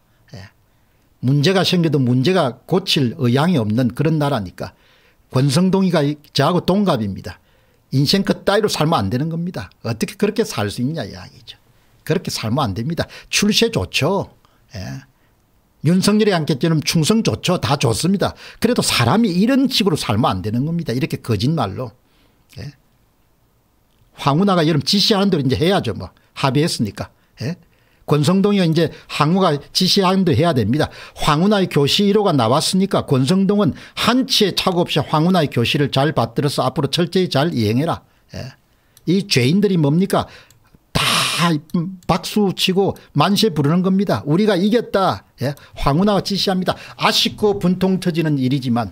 문제가 생겨도 문제가 고칠 의향이 없는 그런 나라니까 권성동이가 저하고 동갑입니다. 인생컷 그 따위로 살면 안 되는 겁니다. 어떻게 그렇게 살 수 있냐 이야기죠. 그렇게 살면 안 됩니다. 출세 좋죠. 예. 윤석열이 안겠지는 충성 좋죠. 다 좋습니다. 그래도 사람이 이런 식으로 살면 안 되는 겁니다. 이렇게 거짓말로. 예. 황운하가 여름 지시하는 대로 이제 해야죠. 뭐 합의했으니까. 예. 권성동이 이제 항우가 지시한 대로 해야 됩니다. 황운하의 교시 1호가 나왔으니까 권성동은 한치의 착오 없이 황운하의 교시를 잘 받들어서 앞으로 철저히 잘 이행해라. 예. 이 죄인들이 뭡니까? 다 박수치고 만세 부르는 겁니다. 우리가 이겼다. 예. 황운하가 지시합니다. 아쉽고 분통 터지는 일이지만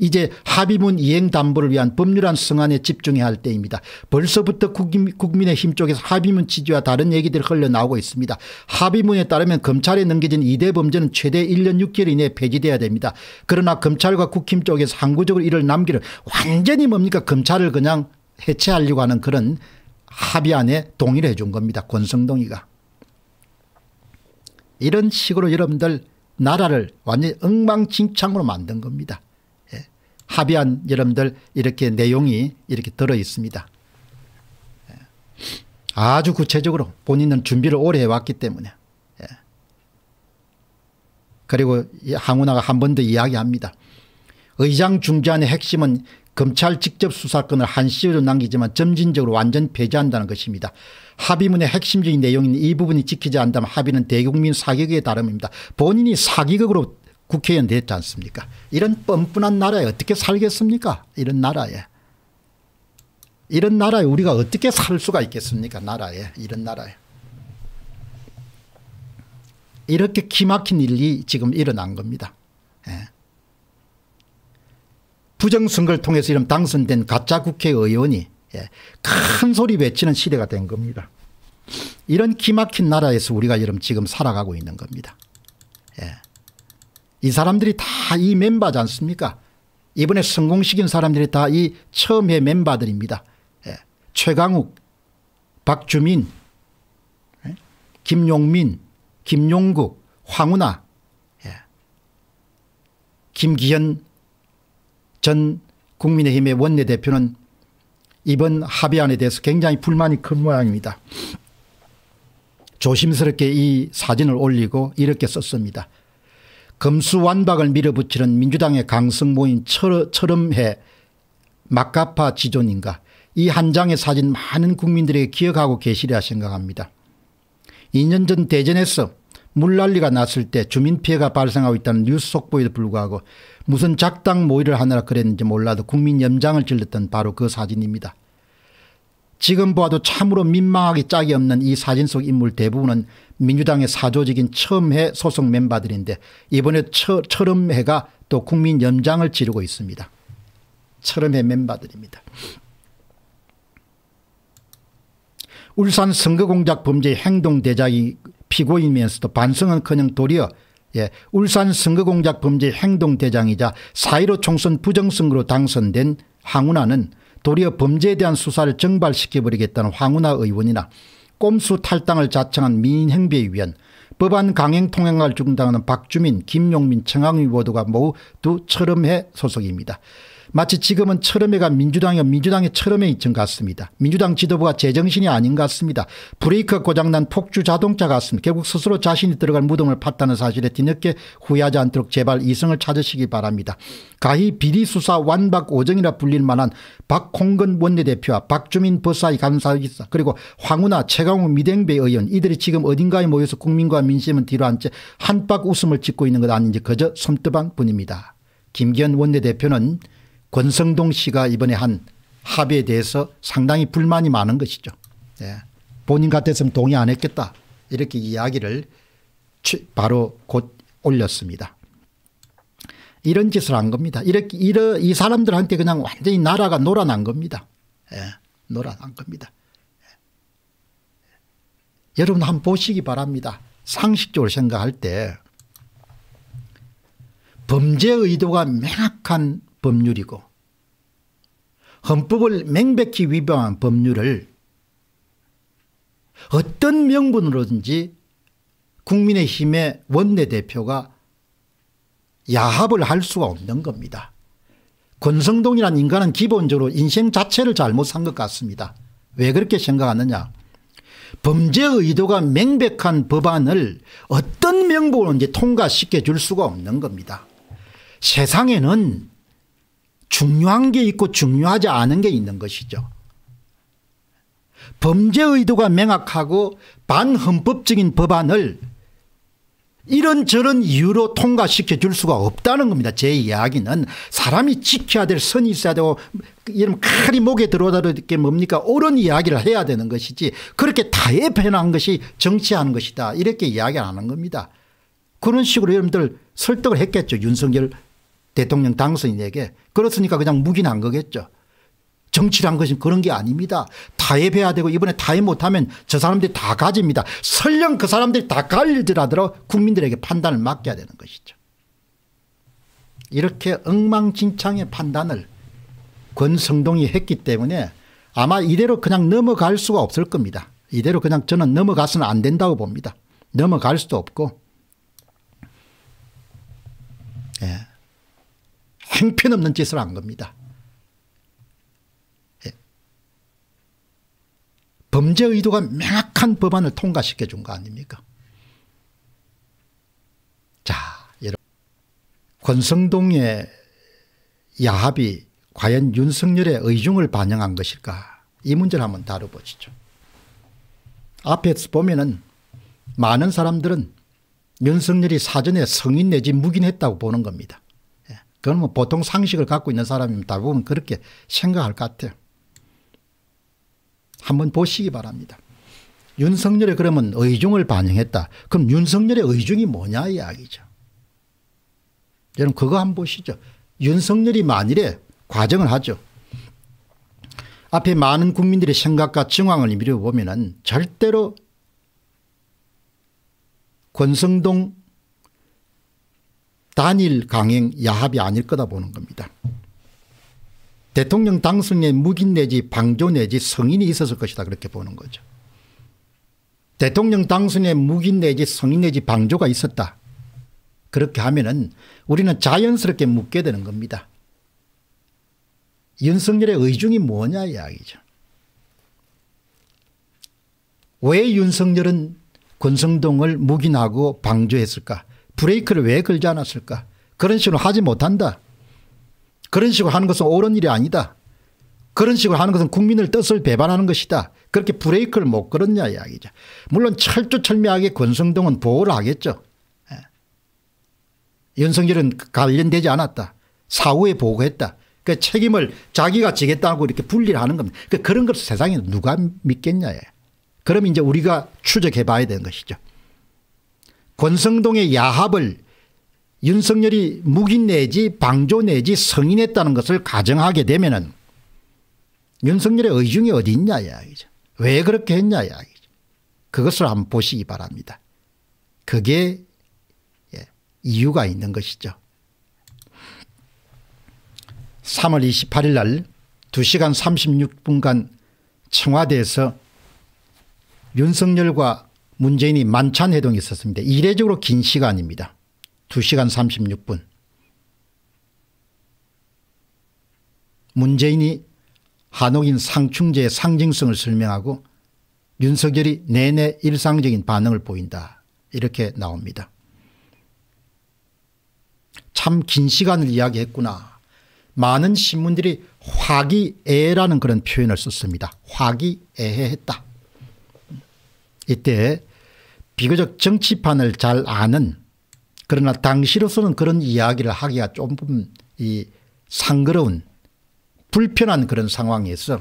이제 합의문 이행 담보를 위한 법률안 승안에 집중해야 할 때입니다. 벌써부터 국민의힘 쪽에서 합의문 취지와 다른 얘기들이 흘러나오고 있습니다. 합의문에 따르면 검찰에 넘겨진 2대 범죄는 최대 1년 6개월 이내에 폐지돼야 됩니다. 그러나 검찰과 국힘 쪽에서 항구적으로 이를 남기를 완전히 뭡니까 검찰을 그냥 해체하려고 하는 그런 합의안에 동의를 해준 겁니다. 권성동이가. 이런 식으로 여러분들 나라를 완전히 엉망진창으로 만든 겁니다. 합의한 여러분들 이렇게 내용이 이렇게 들어 있습니다. 예. 아주 구체적으로 본인은 준비를 오래 해왔기 때문에 예. 그리고 항우나가 한 번 더 이야기합니다. 의장 중재안의 핵심은 검찰 직접 수사권을 한시로 남기지만 점진적으로 완전 폐지한다는 것입니다. 합의문의 핵심적인 내용인 이 부분이 지키지 않다면 합의는 대국민 사기의 다름입니다. 본인이 사기극으로 국회의원 됐지 않습니까 이런 뻔뻔한 나라에 어떻게 살겠습니까 이런 나라에 이런 나라에 우리가 어떻게 살 수가 있겠습니까 나라에 이런 나라에 이렇게 기막힌 일이 지금 일어난 겁니다 예. 부정선거를 통해서 이런 당선된 가짜 국회의원이 예. 큰 소리 외치는 시대가 된 겁니다 이런 기막힌 나라에서 우리가 지금 살아가고 있는 겁니다 예. 이 사람들이 다 이 멤버지 않습니까? 이번에 성공시킨 사람들이 다 이 처음의 멤버들입니다. 예. 최강욱, 박주민, 예. 김용민, 김용국, 황운하, 예. 김기현 전 국민의힘의 원내대표는 이번 합의안에 대해서 굉장히 불만이 큰 모양입니다. 조심스럽게 이 사진을 올리고 이렇게 썼습니다. 검수완박을 밀어붙이는 민주당의 강성모임 철음해 막가파 지존인가 이 한 장의 사진 많은 국민들에게 기억하고 계시리라 생각합니다. 2년 전 대전에서 물난리가 났을 때 주민 피해가 발생하고 있다는 뉴스 속보에도 불구하고 무슨 작당 모의를 하느라 그랬는지 몰라도 국민 염장을 질렀던 바로 그 사진입니다. 지금 봐도 참으로 민망하기 짝이 없는 이 사진 속 인물 대부분은 민주당의 사조직인 처음해 소속 멤버들인데 이번에 처, 럼해가또 국민연장을 지르고 있습니다. 철음해 멤버들입니다. 울산 선거공작 범죄 행동대작이 피고이면서도 반성은커녕 도리어 예, 울산 선거공작 범죄 행동대장이자 사1 5 총선 부정선거로 당선된 항운하는 도리어 범죄에 대한 수사를 정발시켜버리겠다는 황운하 의원이나 꼼수 탈당을 자청한 민행비위원 법안 강행 통행을 중장하는 박주민 김용민 청항위 모두가 모두 철음해 소속입니다. 마치 지금은 철음회가 민주당이 민주당의 철음회인 것 같습니다. 민주당 지도부가 제정신이 아닌 것 같습니다. 브레이크 고장난 폭주 자동차 같습니다. 결국 스스로 자신이 들어갈 무덤을 팠다는 사실에 뒤늦게 후회하지 않도록 제발 이성을 찾으시기 바랍니다. 가히 비리수사 완박 오정이라 불릴 만한 박홍근 원내대표와 박주민 버사이 감사기사 그리고 황우나 최강우 미댕배 의원 이들이 지금 어딘가에 모여서 국민과 민심은 뒤로 앉지 한박 웃음을 짓고 있는 것 아닌지 그저 손뜨방 뿐입니다. 김기현 원내대표는 권성동 씨가 이번에 한 합의에 대해서 상당히 불만이 많은 것이죠. 예. 본인 같았으면 동의 안 했겠다 이렇게 이야기를 바로 곧 올렸습니다. 이런 짓을 한 겁니다. 이렇게 이러, 이 사람들한테 그냥 완전히 나라가 놀아난 겁니다. 예, 놀아난 겁니다. 예. 여러분 한번 보시기 바랍니다. 상식적으로 생각할 때 범죄 의도가 명확한 법률이고 헌법을 맹백히 위반한 법률을 어떤 명분으로든지 국민의힘의 원내대표가 야합을 할 수가 없는 겁니다. 권성동이란 인간은 기본적으로 인생 자체를 잘못 산 것 같습니다. 왜 그렇게 생각하느냐. 범죄 의도가 맹백한 법안을 어떤 명분으로 통과시켜 줄 수가 없는 겁니다. 세상에는 중요한 게 있고 중요하지 않은 게 있는 것이죠. 범죄 의도가 명확하고 반헌법적인 법안을 이런저런 이유로 통과시켜 줄 수가 없다는 겁니다. 제 이야기는 사람이 지켜야 될 선이 있어야 되고 이런 칼이 목에 들어오다도 이게 뭡니까 옳은 이야기를 해야 되는 것이지 그렇게 다해변한 것이 정치하는 것이다 이렇게 이야기 안 하는 겁니다. 그런 식으로 여러분들 설득을 했겠죠 윤석열 대통령 당선인에게 그렇으니까 그냥 묵인한 거겠죠. 정치란 것이 그런 게 아닙니다. 타협해야 되고 이번에 타협 못하면 저 사람들이 다 가집니다. 설령 그 사람들이 다 갈리더라도 국민들에게 판단을 맡겨야 되는 것이죠. 이렇게 엉망진창의 판단을 권성동이 했기 때문에 아마 이대로 그냥 넘어갈 수가 없을 겁니다. 이대로 그냥 저는 넘어가서는 안 된다고 봅니다. 넘어갈 수도 없고 예. 행편없는 짓을 한 겁니다. 예. 범죄 의도가 명확한 법안을 통과시켜 준 거 아닙니까? 자, 여러분. 권성동의 야합이 과연 윤석열의 의중을 반영한 것일까? 이 문제를 한번 다뤄보시죠. 앞에서 보면은 많은 사람들은 윤석열이 사전에 성인 내지 묵인했다고 보는 겁니다. 그건 뭐 보통 상식을 갖고 있는 사람이면 대부분 그렇게 생각할 것 같아요. 한번 보시기 바랍니다. 윤석열의 그러면 의중을 반영했다. 그럼 윤석열의 의중이 뭐냐 이야기죠. 여러분 그거 한번 보시죠. 윤석열이 만일에 과정을 하죠. 앞에 많은 국민들의 생각과 정황을 미려보면 절대로 권성동 단일 강행 야합이 아닐 거다 보는 겁니다. 대통령 당선에 묵인 내지 방조 내지 성인이 있었을 것이다 그렇게 보는 거죠. 대통령 당선에 묵인 내지 성인 내지 방조가 있었다. 그렇게 하면은 우리는 자연스럽게 묻게 되는 겁니다. 윤석열의 의중이 뭐냐 이야기죠. 왜 윤석열은 권성동을 묵인하고 방조했을까? 브레이크를 왜 걸지 않았을까 그런 식으로 하지 못한다. 그런 식으로 하는 것은 옳은 일이 아니다. 그런 식으로 하는 것은 국민을 뜻을 배반하는 것이다. 그렇게 브레이크를 못 걸었냐 이야기죠. 물론 철두철미하게 권성동은 보호를 하겠죠. 예. 윤석열은 관련되지 않았다. 사후에 보고했다. 그 책임을 자기가 지겠다고 이렇게 분리를 하는 겁니다. 그러니까 그런 것을 세상에 누가 믿겠냐. 예. 그럼 이제 우리가 추적해 봐야 되는 것이죠. 권성동의 야합을 윤석열이 묵인 내지 방조 내지 성인했다는 것을 가정하게 되면은 윤석열의 의중이 어디 있냐 이야기죠. 왜 그렇게 했냐 이야기죠. 그것을 한번 보시기 바랍니다. 그게 예, 이유가 있는 것이죠. 3월 28일 날 2시간 36분간 청와대에서 윤석열과 문재인이 만찬 회동이 있었습니다. 이례적으로 긴 시간입니다. 2시간 36분. 문재인이 한옥인 상충제의 상징성을 설명하고 윤석열이 내내 일상적인 반응을 보인다. 이렇게 나옵니다. 참 긴 시간을 이야기했구나. 많은 신문들이 화기애애라는 그런 표현을 썼습니다. 화기애애했다. 이때 비교적 정치판을 잘 아는 그러나 당시로서는 그런 이야기를 하기가 조금 이 상그러운 불편한 그런 상황에서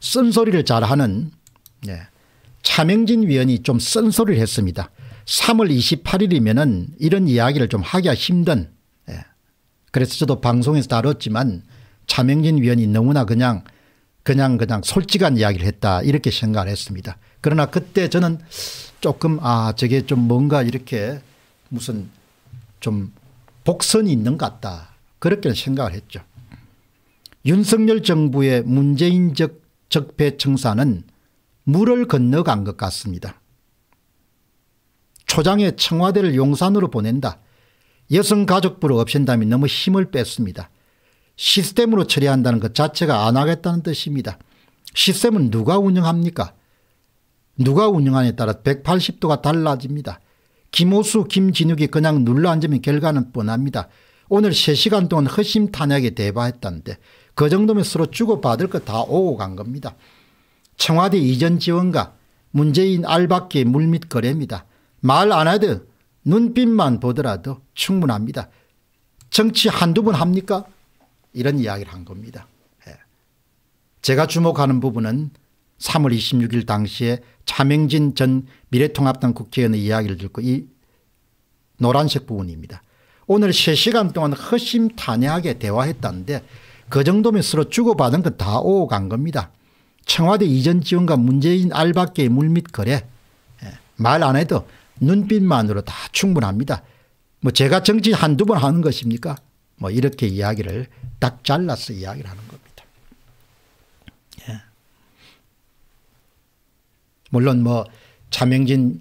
쓴소리를 잘하는 예, 차명진 위원이 좀 쓴소리를 했습니다. 3월 28일이면 은 이런 이야기를 좀 하기가 힘든 예, 그래서 저도 방송에서 다뤘지만 차명진 위원이 너무나 그냥 그냥 그냥 솔직한 이야기를 했다 이렇게 생각을 했습니다. 그러나 그때 저는 조금 아 저게 좀 뭔가 이렇게 무슨 좀 복선이 있는 것 같다 그렇게 생각을 했죠. 윤석열 정부의 문재인적 적폐 청산은 물을 건너간 것 같습니다. 초장에 청와대를 용산으로 보낸다. 여성가족부를 없앤다면 너무 힘을 뺐습니다. 시스템으로 처리한다는 것 자체가 안 하겠다는 뜻입니다. 시스템은 누가 운영합니까? 누가 운영하냐에 따라 180도가 달라집니다. 김호수, 김진욱이 그냥 눌러앉으면 결과는 뻔합니다. 오늘 3시간 동안 허심탄회하게 대화했다는데 그 정도면 서로 주고받을 거 다 오고 간 겁니다. 청와대 이전 지원과 문재인 알박기의 물밑 거래입니다. 말안 하듯 눈빛만 보더라도 충분합니다. 정치 한두 번 합니까? 이런 이야기를 한 겁니다. 예. 제가 주목하는 부분은 3월 26일 당시에 차명진 전 미래통합당 국회의원의 이야기를 듣고 이 노란색 부분입니다. 오늘 3시간 동안 허심탄회하게 대화했다는데 그 정도면 서로 주고받은 건 다 오고 간 겁니다. 청와대 이전 지원과 문재인 알박계의 물밑 거래 예. 말안 해도 눈빛만으로 다 충분합니다. 뭐 제가 정치 한두 번 하는 것입니까 뭐 이렇게 이야기를 딱 잘라서 이야기를 하는 겁니다. 예. 물론 뭐 차명진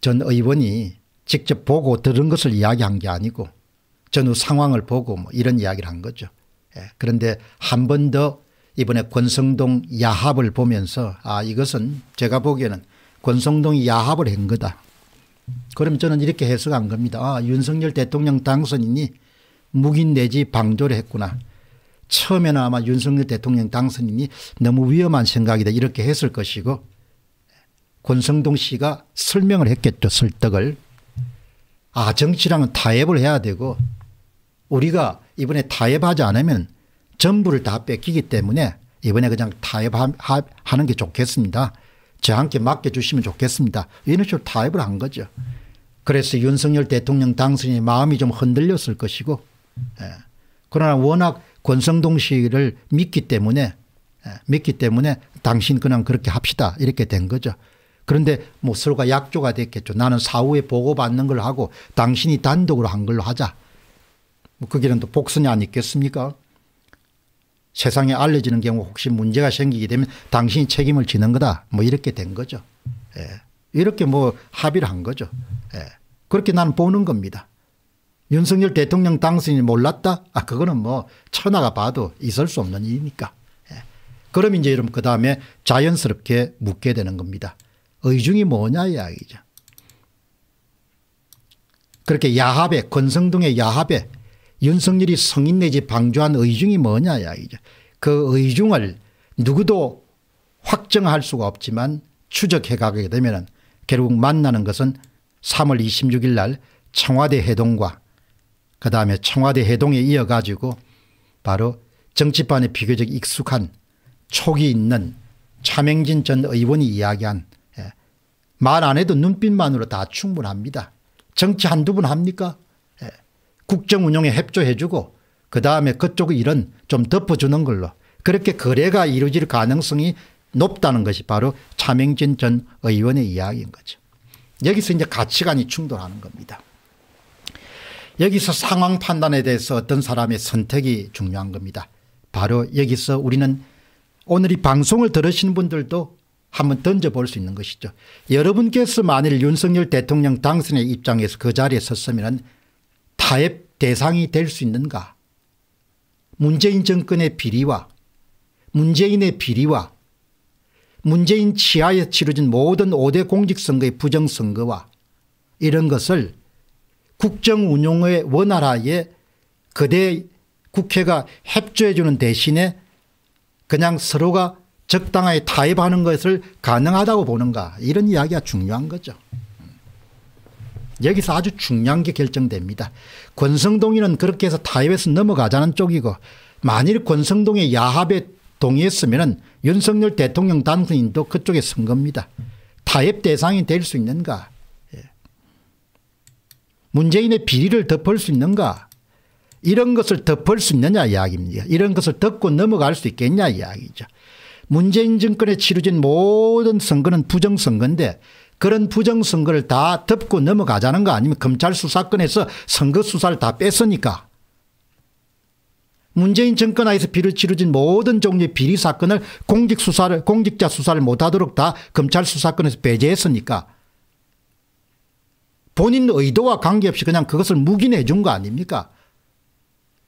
전 의원이 직접 보고 들은 것을 이야기한 게 아니고 전후 상황을 보고 뭐 이런 이야기를 한 거죠. 예. 그런데 한 번 더 이번에 권성동 야합을 보면서 아 이것은 제가 보기에는 권성동 야합을 한 거다. 그럼 저는 이렇게 해석한 겁니다. 아 윤석열 대통령 당선인이 묵인 내지 방조를 했구나. 처음에는 아마 윤석열 대통령 당선인이 너무 위험한 생각이다 이렇게 했을 것이고 권성동 씨가 설명을 했겠죠 설득을. 아 정치랑은 타협을 해야 되고 우리가 이번에 타협하지 않으면 전부를 다 뺏기기 때문에 이번에 그냥 타협하는 게 좋겠습니다. 저한테 맡겨주시면 좋겠습니다. 이런 식으로 타협을 한 거죠. 그래서 윤석열 대통령 당선인의 마음이 좀 흔들렸을 것이고 예. 그러나 워낙 권성동 씨를 믿기 때문에 예. 믿기 때문에 당신 그냥 그렇게 합시다 이렇게 된 거죠. 그런데 뭐 서로가 약조가 됐겠죠. 나는 사후에 보고받는 걸 하고 당신이 단독으로 한 걸로 하자. 뭐 그게는 또 복선이 아니겠습니까? 세상에 알려지는 경우 혹시 문제가 생기게 되면 당신이 책임을 지는 거다. 뭐 이렇게 된 거죠. 예. 이렇게 뭐 합의를 한 거죠. 예. 그렇게 나는 보는 겁니다. 윤석열 대통령 당선이 몰랐다? 아, 그거는 뭐 천하가 봐도 있을 수 없는 일이니까. 예. 그럼 이제 여러분 그 다음에 자연스럽게 묻게 되는 겁니다. 의중이 뭐냐 이야기죠. 그렇게 야합에 권성동의 야합에 윤석열이 성인 내지 방조한 의중이 뭐냐 이야기죠. 그 의중을 누구도 확정할 수가 없지만 추적해 가게 되면 결국 만나는 것은 3월 26일 날 청와대 해동과 그 다음에 청와대 해동에 이어가지고 바로 정치판에 비교적 익숙한 촉이 있는 차명진 전 의원이 이야기한 예, 말안 해도 눈빛만으로 다 충분합니다. 정치 한두 분 합니까? 예, 국정운영에 협조해주고 그 다음에 그쪽 일은 좀 덮어주는 걸로 그렇게 거래가 이루어질 가능성이 높다는 것이 바로 차명진 전 의원의 이야기인 거죠. 여기서 이제 가치관이 충돌하는 겁니다. 여기서 상황 판단에 대해서 어떤 사람의 선택이 중요한 겁니다. 바로 여기서 우리는 오늘 이 방송을 들으신 분들도 한번 던져볼 수 있는 것이죠. 여러분께서 만일 윤석열 대통령 당선의 입장에서 그 자리에 섰으면 타협 대상이 될 수 있는가. 문재인 정권의 비리와 문재인의 비리와 문재인 치하에 치러진 모든 5대 공직선거의 부정선거와 이런 것을 국정운용의 원활하에 그대 국회가 협조해 주는 대신에 그냥 서로가 적당하게 타협하는 것을 가능하다고 보는가 이런 이야기가 중요한 거죠. 여기서 아주 중요한 게 결정됩니다. 권성동이는 그렇게 해서 타협해서 넘어가자는 쪽이고 만일 권성동의 야합에 동의했으면 윤석열 대통령 당선인도 그쪽에 선 겁니다. 타협 대상이 될 수 있는가 문재인의 비리를 덮을 수 있는가 이런 것을 덮을 수 있느냐 이야기입니다. 이런 것을 덮고 넘어갈 수 있겠냐 이야기죠. 문재인 정권에 치루진 모든 선거는 부정선거인데 그런 부정선거를 다 덮고 넘어가자는 거 아니면 검찰 수사권에서 선거 수사를 다 뺐으니까 문재인 정권 하에서 비를 치루진 모든 종류의 비리 사건을 공직 수사를 공직자 수사를 못하도록 다 검찰 수사권에서 배제했으니까 본인 의도와 관계없이 그냥 그것을 묵인해 준 거 아닙니까?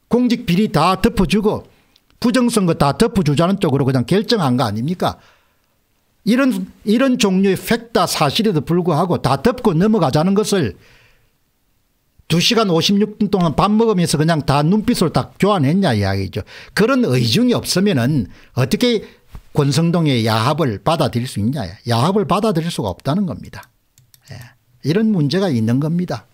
공직 비리 다 덮어주고 부정선거 다 덮어주자는 쪽으로 그냥 결정한 거 아닙니까? 이런 이런 종류의 팩다 사실에도 불구하고 다 덮고 넘어가자는 것을 2시간 56분 동안 밥 먹으면서 그냥 다 눈빛으로 딱 교환했냐 이야기죠. 그런 의중이 없으면은 어떻게 권성동의 야합을 받아들일 수 있냐. 야합을 받아들일 수가 없다는 겁니다. 이런 문제가 있는 겁니다.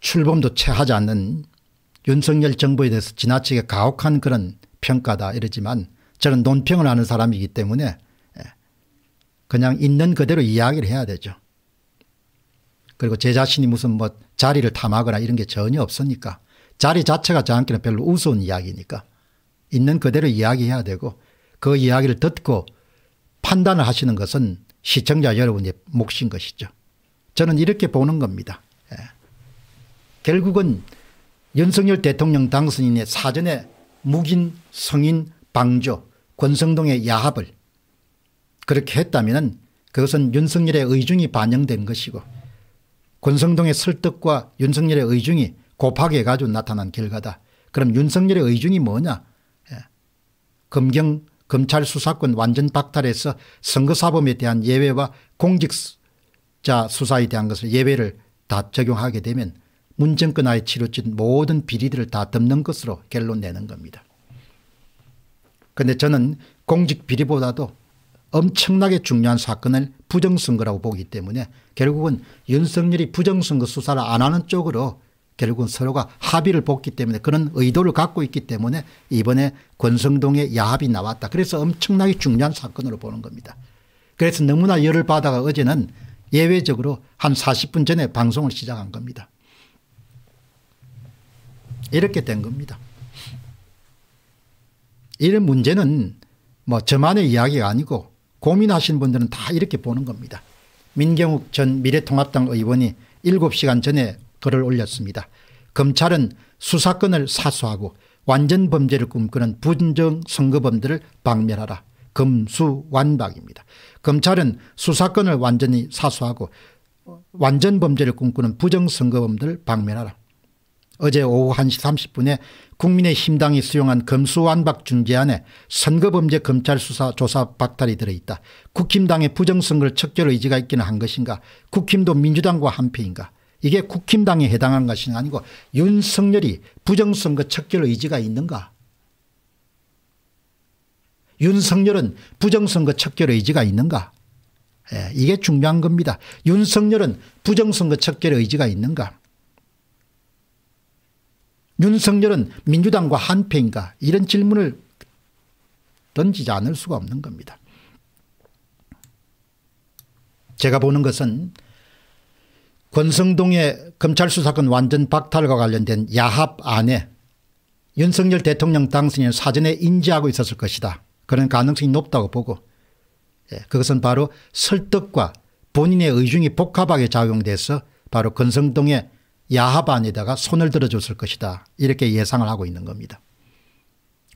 출범도 채 하지 않는 윤석열 정부에 대해서 지나치게 가혹한 그런 평가다 이러지만 저는 논평을 하는 사람이기 때문에 예, 그냥 있는 그대로 이야기를 해야 되죠. 그리고 제 자신이 무슨 뭐 자리를 탐하거나 이런 게 전혀 없으니까 자리 자체가 저한테는 별로 우스운 이야기니까 있는 그대로 이야기해야 되고 그 이야기를 듣고 판단을 하시는 것은 시청자 여러분의 몫인 것이죠. 저는 이렇게 보는 겁니다. 예. 결국은 윤석열 대통령 당선인의 사전에 묵인, 성인, 방조, 권성동의 야합을 그렇게 했다면 그것은 윤석열의 의중이 반영된 것이고 권성동의 설득과 윤석열의 의중이 곱하게 가지고 나타난 결과다. 그럼 윤석열의 의중이 뭐냐? 예. 검경 검찰 수사권 완전 박탈에서 선거사범에 대한 예외와 공직자 수사에 대한 것을 예외를 다 적용하게 되면 문정권하에 치러친 모든 비리들을 다 덮는 것으로 결론 내는 겁니다. 그런데 저는 공직 비리보다도 엄청나게 중요한 사건을 부정선거라고 보기 때문에 결국은 윤석열이 부정선거 수사를 안 하는 쪽으로 결국은 서로가 합의를 봤기 때문에 그런 의도를 갖고 있기 때문에 이번에 권성동의 야합이 나왔다. 그래서 엄청나게 중요한 사건으로 보는 겁니다. 그래서 너무나 열을 받아가 어제는 예외적으로 한 40분 전에 방송을 시작한 겁니다. 이렇게 된 겁니다. 이런 문제는 뭐 저만의 이야기가 아니고 고민하시는 분들은 다 이렇게 보는 겁니다. 민경욱 전 미래통합당 의원이 7시간 전에 글을 올렸습니다. 검찰은 수사권을 사수하고 완전 범죄를 꿈꾸는 부정 선거범들을 박멸하라. 검수완박입니다. 검찰은 수사권을 완전히 사수하고 완전 범죄를 꿈꾸는 부정선거범들 을 박멸하라. 어제 오후 1시 30분에 국민의힘당이 수용한 검수완박 중재안에 선거범죄 검찰 수사 조사 박탈이 들어있다. 국힘당의 부정선거를 척결 의지가 있기는 한 것인가 국힘도 민주당과 한패인가 이게 국힘당에 해당하는 것이 아니고 윤석열이 부정선거 척결 의지가 있는가 윤석열은 부정선거 척결 의지가 있는가 예, 이게 중요한 겁니다. 윤석열은 부정선거 척결 의지가 있는가 윤석열은 민주당과 한패인가 이런 질문을 던지지 않을 수가 없는 겁니다. 제가 보는 것은 권성동의 검찰 수사권 완전 박탈과 관련된 야합 안에 윤석열 대통령 당선인 사전에 인지하고 있었을 것이다. 그런 가능성이 높다고 보고 예, 그것은 바로 설득과 본인의 의중이 복합하게 작용돼서 바로 권성동의 야합안에다가 손을 들어줬을 것이다. 이렇게 예상을 하고 있는 겁니다.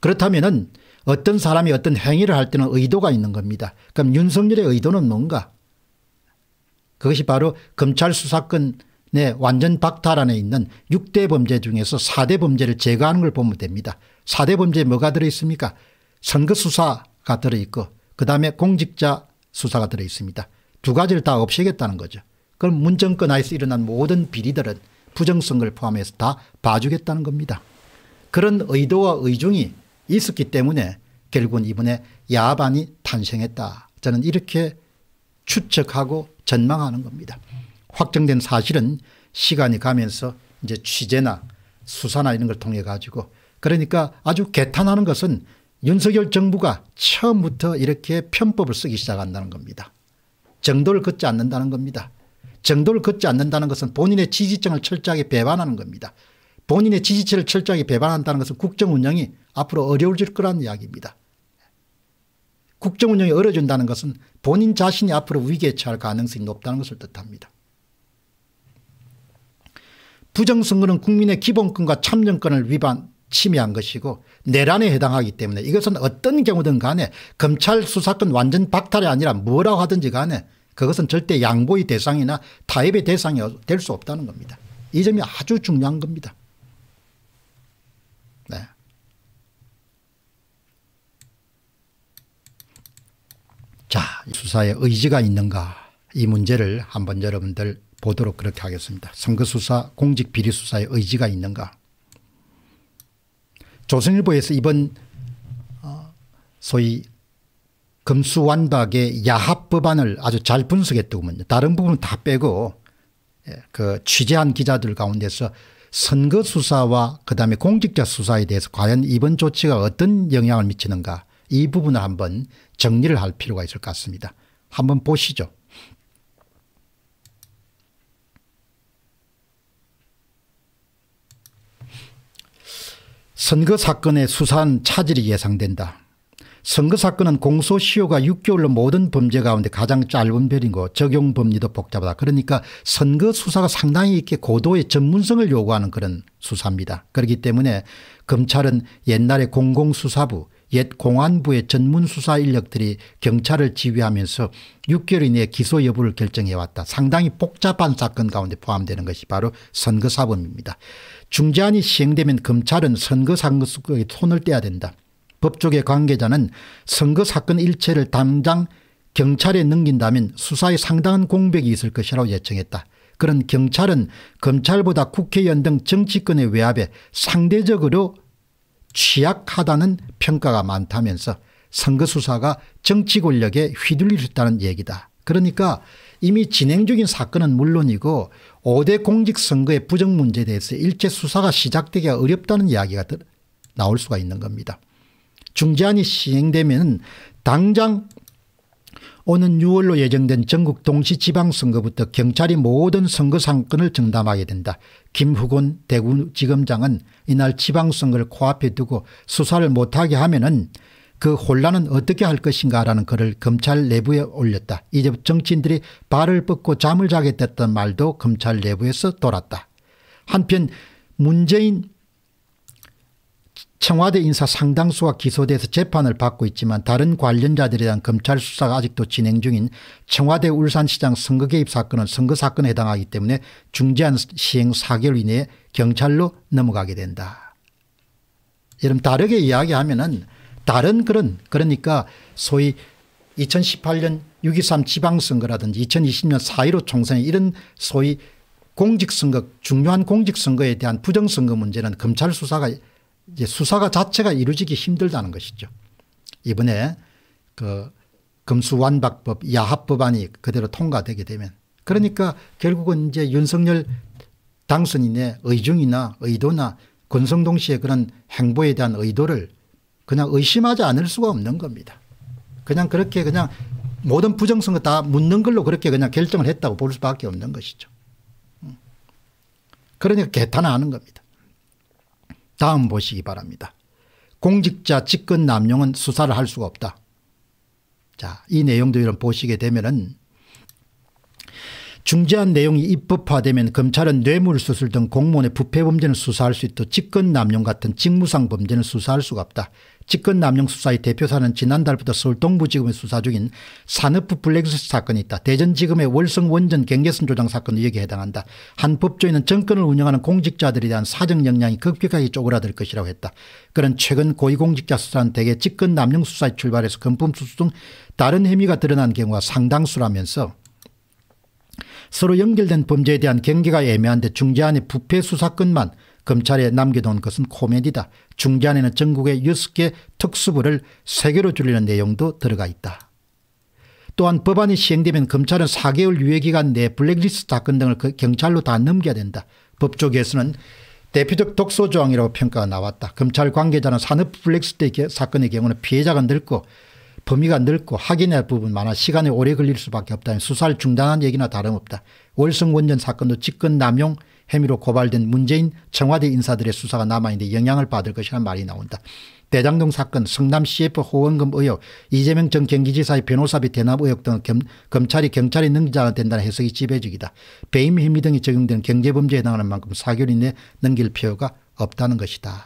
그렇다면 어떤 사람이 어떤 행위를 할 때는 의도가 있는 겁니다. 그럼 윤석열의 의도는 뭔가 그것이 바로 검찰 수사권의 완전 박탈 안에 있는 6대 범죄 중에서 4대 범죄를 제거하는 걸 보면 됩니다. 4대 범죄에 뭐가 들어있습니까? 선거 수사가 들어있고 그다음에 공직자 수사가 들어있습니다. 두 가지를 다 없애겠다는 거죠. 그럼 문정권 하에서 일어난 모든 비리들은 부정성을 포함해서 다 봐주겠다는 겁니다. 그런 의도와 의중이 있었기 때문에 결국은 이번에 야반이 탄생했다. 저는 이렇게 추측하고 전망하는 겁니다. 확정된 사실은 시간이 가면서 이제 취재나 수사나 이런 걸 통해 가지고 그러니까 아주 개탄하는 것은 윤석열 정부가 처음부터 이렇게 편법을 쓰기 시작한다는 겁니다. 정도를 걷지 않는다는 겁니다. 정도를 걷지 않는다는 것은 본인의 지지층을 철저하게 배반하는 겁니다. 본인의 지지층을 철저하게 배반한다는 것은 국정 운영이 앞으로 어려워질 거라는 이야기입니다. 국정 운영이 어려진다는 것은 본인 자신이 앞으로 위기에 처할 가능성이 높다는 것을 뜻합니다. 부정선거는 국민의 기본권과 참정권을 위반 침해한 것이고 내란에 해당하기 때문에 이것은 어떤 경우든 간에 검찰 수사권 완전 박탈이 아니라 뭐라고 하든지 간에 그것은 절대 양보의 대상이나 타협의 대상이 될 수 없다는 겁니다. 이 점이 아주 중요한 겁니다. 자, 수사에 의지가 있는가 이 문제를 한번 여러분들 보도록 그렇게 하겠습니다. 선거수사 공직 비리 수사에 의지가 있는가. 조선일보에서 이번 어, 소위 금수완박의 야합법안을 아주 잘 분석했더군요. 다른 부분은 다 빼고 예, 그 취재한 기자들 가운데서 선거 수사와 그다음에 공직자 수사에 대해서 과연 이번 조치가 어떤 영향을 미치는가 이 부분을 한번 정리를 할 필요가 있을 것 같습니다. 한번 보시죠. 선거 사건의 수사한 차질이 예상된다. 선거 사건은 공소시효가 6개월로 모든 범죄 가운데 가장 짧은 별이고 적용 범위도 복잡하다. 그러니까 선거 수사가 상당히 있게 고도의 전문성을 요구하는 그런 수사입니다. 그렇기 때문에 검찰은 옛날에 공공수사부 옛 공안부의 전문 수사 인력들이 경찰을 지휘하면서 6개월 이내에 기소 여부를 결정해왔다. 상당히 복잡한 사건 가운데 포함되는 것이 바로 선거사범입니다. 중재안이 시행되면 검찰은 선거사건에 손을 떼야 된다. 법조계 관계자는 선거사건 일체를 당장 경찰에 넘긴다면 수사에 상당한 공백이 있을 것이라고 예측했다. 그런 경찰은 검찰보다 국회의원 등 정치권의 외압에 상대적으로 취약하다는 평가가 많다면서 선거 수사가 정치 권력에 휘둘리셨다는 얘기다. 그러니까 이미 진행 중인 사건은 물론이고 5대 공직선거의 부정 문제에 대해서 일제 수사가 시작되기가 어렵다는 이야기가 나올 수가 있는 겁니다. 중재안이 시행되면 당장 오는 6월로 예정된 전국 동시지방선거부터 경찰이 모든 선거 상권을 정담하게 된다. 김후곤 대구지검장은 이날 지방선거를 코앞에 두고 수사를 못하게 하면 은그 혼란은 어떻게 할 것인가 라는 글을 검찰 내부에 올렸다. 이제 정치인들이 발을 뻗고 잠을 자게 됐던 말도 검찰 내부에서 돌았다. 한편 문재인 청와대 인사 상당수가 기소돼서 재판을 받고 있지만 다른 관련자들에 대한 검찰 수사가 아직도 진행 중인 청와대 울산시장 선거 개입 사건은 선거 사건에 해당하기 때문에 중재한 시행 4개월 이내에 경찰로 넘어가게 된다. 여러분 다르게 이야기하면은 다른 그런 그러니까 소위 2018년 6.23 지방선거라든지 2020년 4.15 총선 이런 소위 공직선거 중요한 공직선거에 대한 부정선거 문제는 검찰 수사가 이제 수사가 자체가 이루어지기 힘들다는 것이죠. 이번에 그 금수완박법 야합법안이 그대로 통과되게 되면 그러니까 결국은 이제 윤석열 당선인의 의중이나 의도나 권성동 씨의 그런 행보에 대한 의도를 그냥 의심하지 않을 수가 없는 겁니다. 그냥 그렇게 그냥 모든 부정선거 다 묻는 걸로 그렇게 그냥 결정을 했다고 볼 수밖에 없는 것이죠. 음. 그러니까 개탄하는 겁니다. 다음 보시기 바랍니다. 공직자 직권 남용은 수사를 할 수가 없다. 자, 이 내용도 여러분 보시게 되면은 중재한 내용이 입법화되면 검찰은 뇌물수술 등 공무원의 부패 범죄는 수사할 수 있고 직권남용 같은 직무상 범죄는 수사할 수가 없다. 직권 남용 수사의 대표사는 지난달부터 서울 동부지검에 수사 중인 산업부 블랙리스트 사건이 있다. 대전지검의 월성 원전 경계선 조장 사건도 여기에 해당한다. 한 법조인은 정권을 운영하는 공직자들에 대한 사정 역량이 급격하게 쪼그라들 것이라고 했다. 그런 최근 고위공직자 수사는 대개 직권 남용 수사에 출발해서 금품 수수 등 다른 혐의가 드러난 경우가 상당수라면서 서로 연결된 범죄에 대한 경계가 애매한데 중재안의 부패 수사건만 검찰에 남겨놓은 것은 코미디다. 중재안에는 전국의 6개 특수부를 3개로 줄이는 내용도 들어가 있다. 또한 법안이 시행되면 검찰은 4개월 유예기간 내 블랙리스트 사건 등을 그 경찰로 다 넘겨야 된다. 법조계에서는 대표적 독소조항이라고 평가가 나왔다. 검찰 관계자는 산업 블랙리스트 사건의 경우는 피해자가 늘고 범위가 넓고 확인할 부분 많아 시간이 오래 걸릴 수밖에 없다 수사를 중단한 얘기나 다름없다. 월성 원전 사건도 직권 남용 혐의로 고발된 문재인 청와대 인사들의 수사가 남아있는데 영향을 받을 것이라는 말이 나온다. 대장동 사건, 성남 CF 호원금 의혹, 이재명 전 경기지사의 변호사비 대납 의혹 등 검, 찰이 경찰의 능자가 된다는 해석이 지배적이다. 배임 혐의 등이 적용된 경제범죄에 해당하는 만큼 4개 이내 넘길 필요가 없다는 것이다.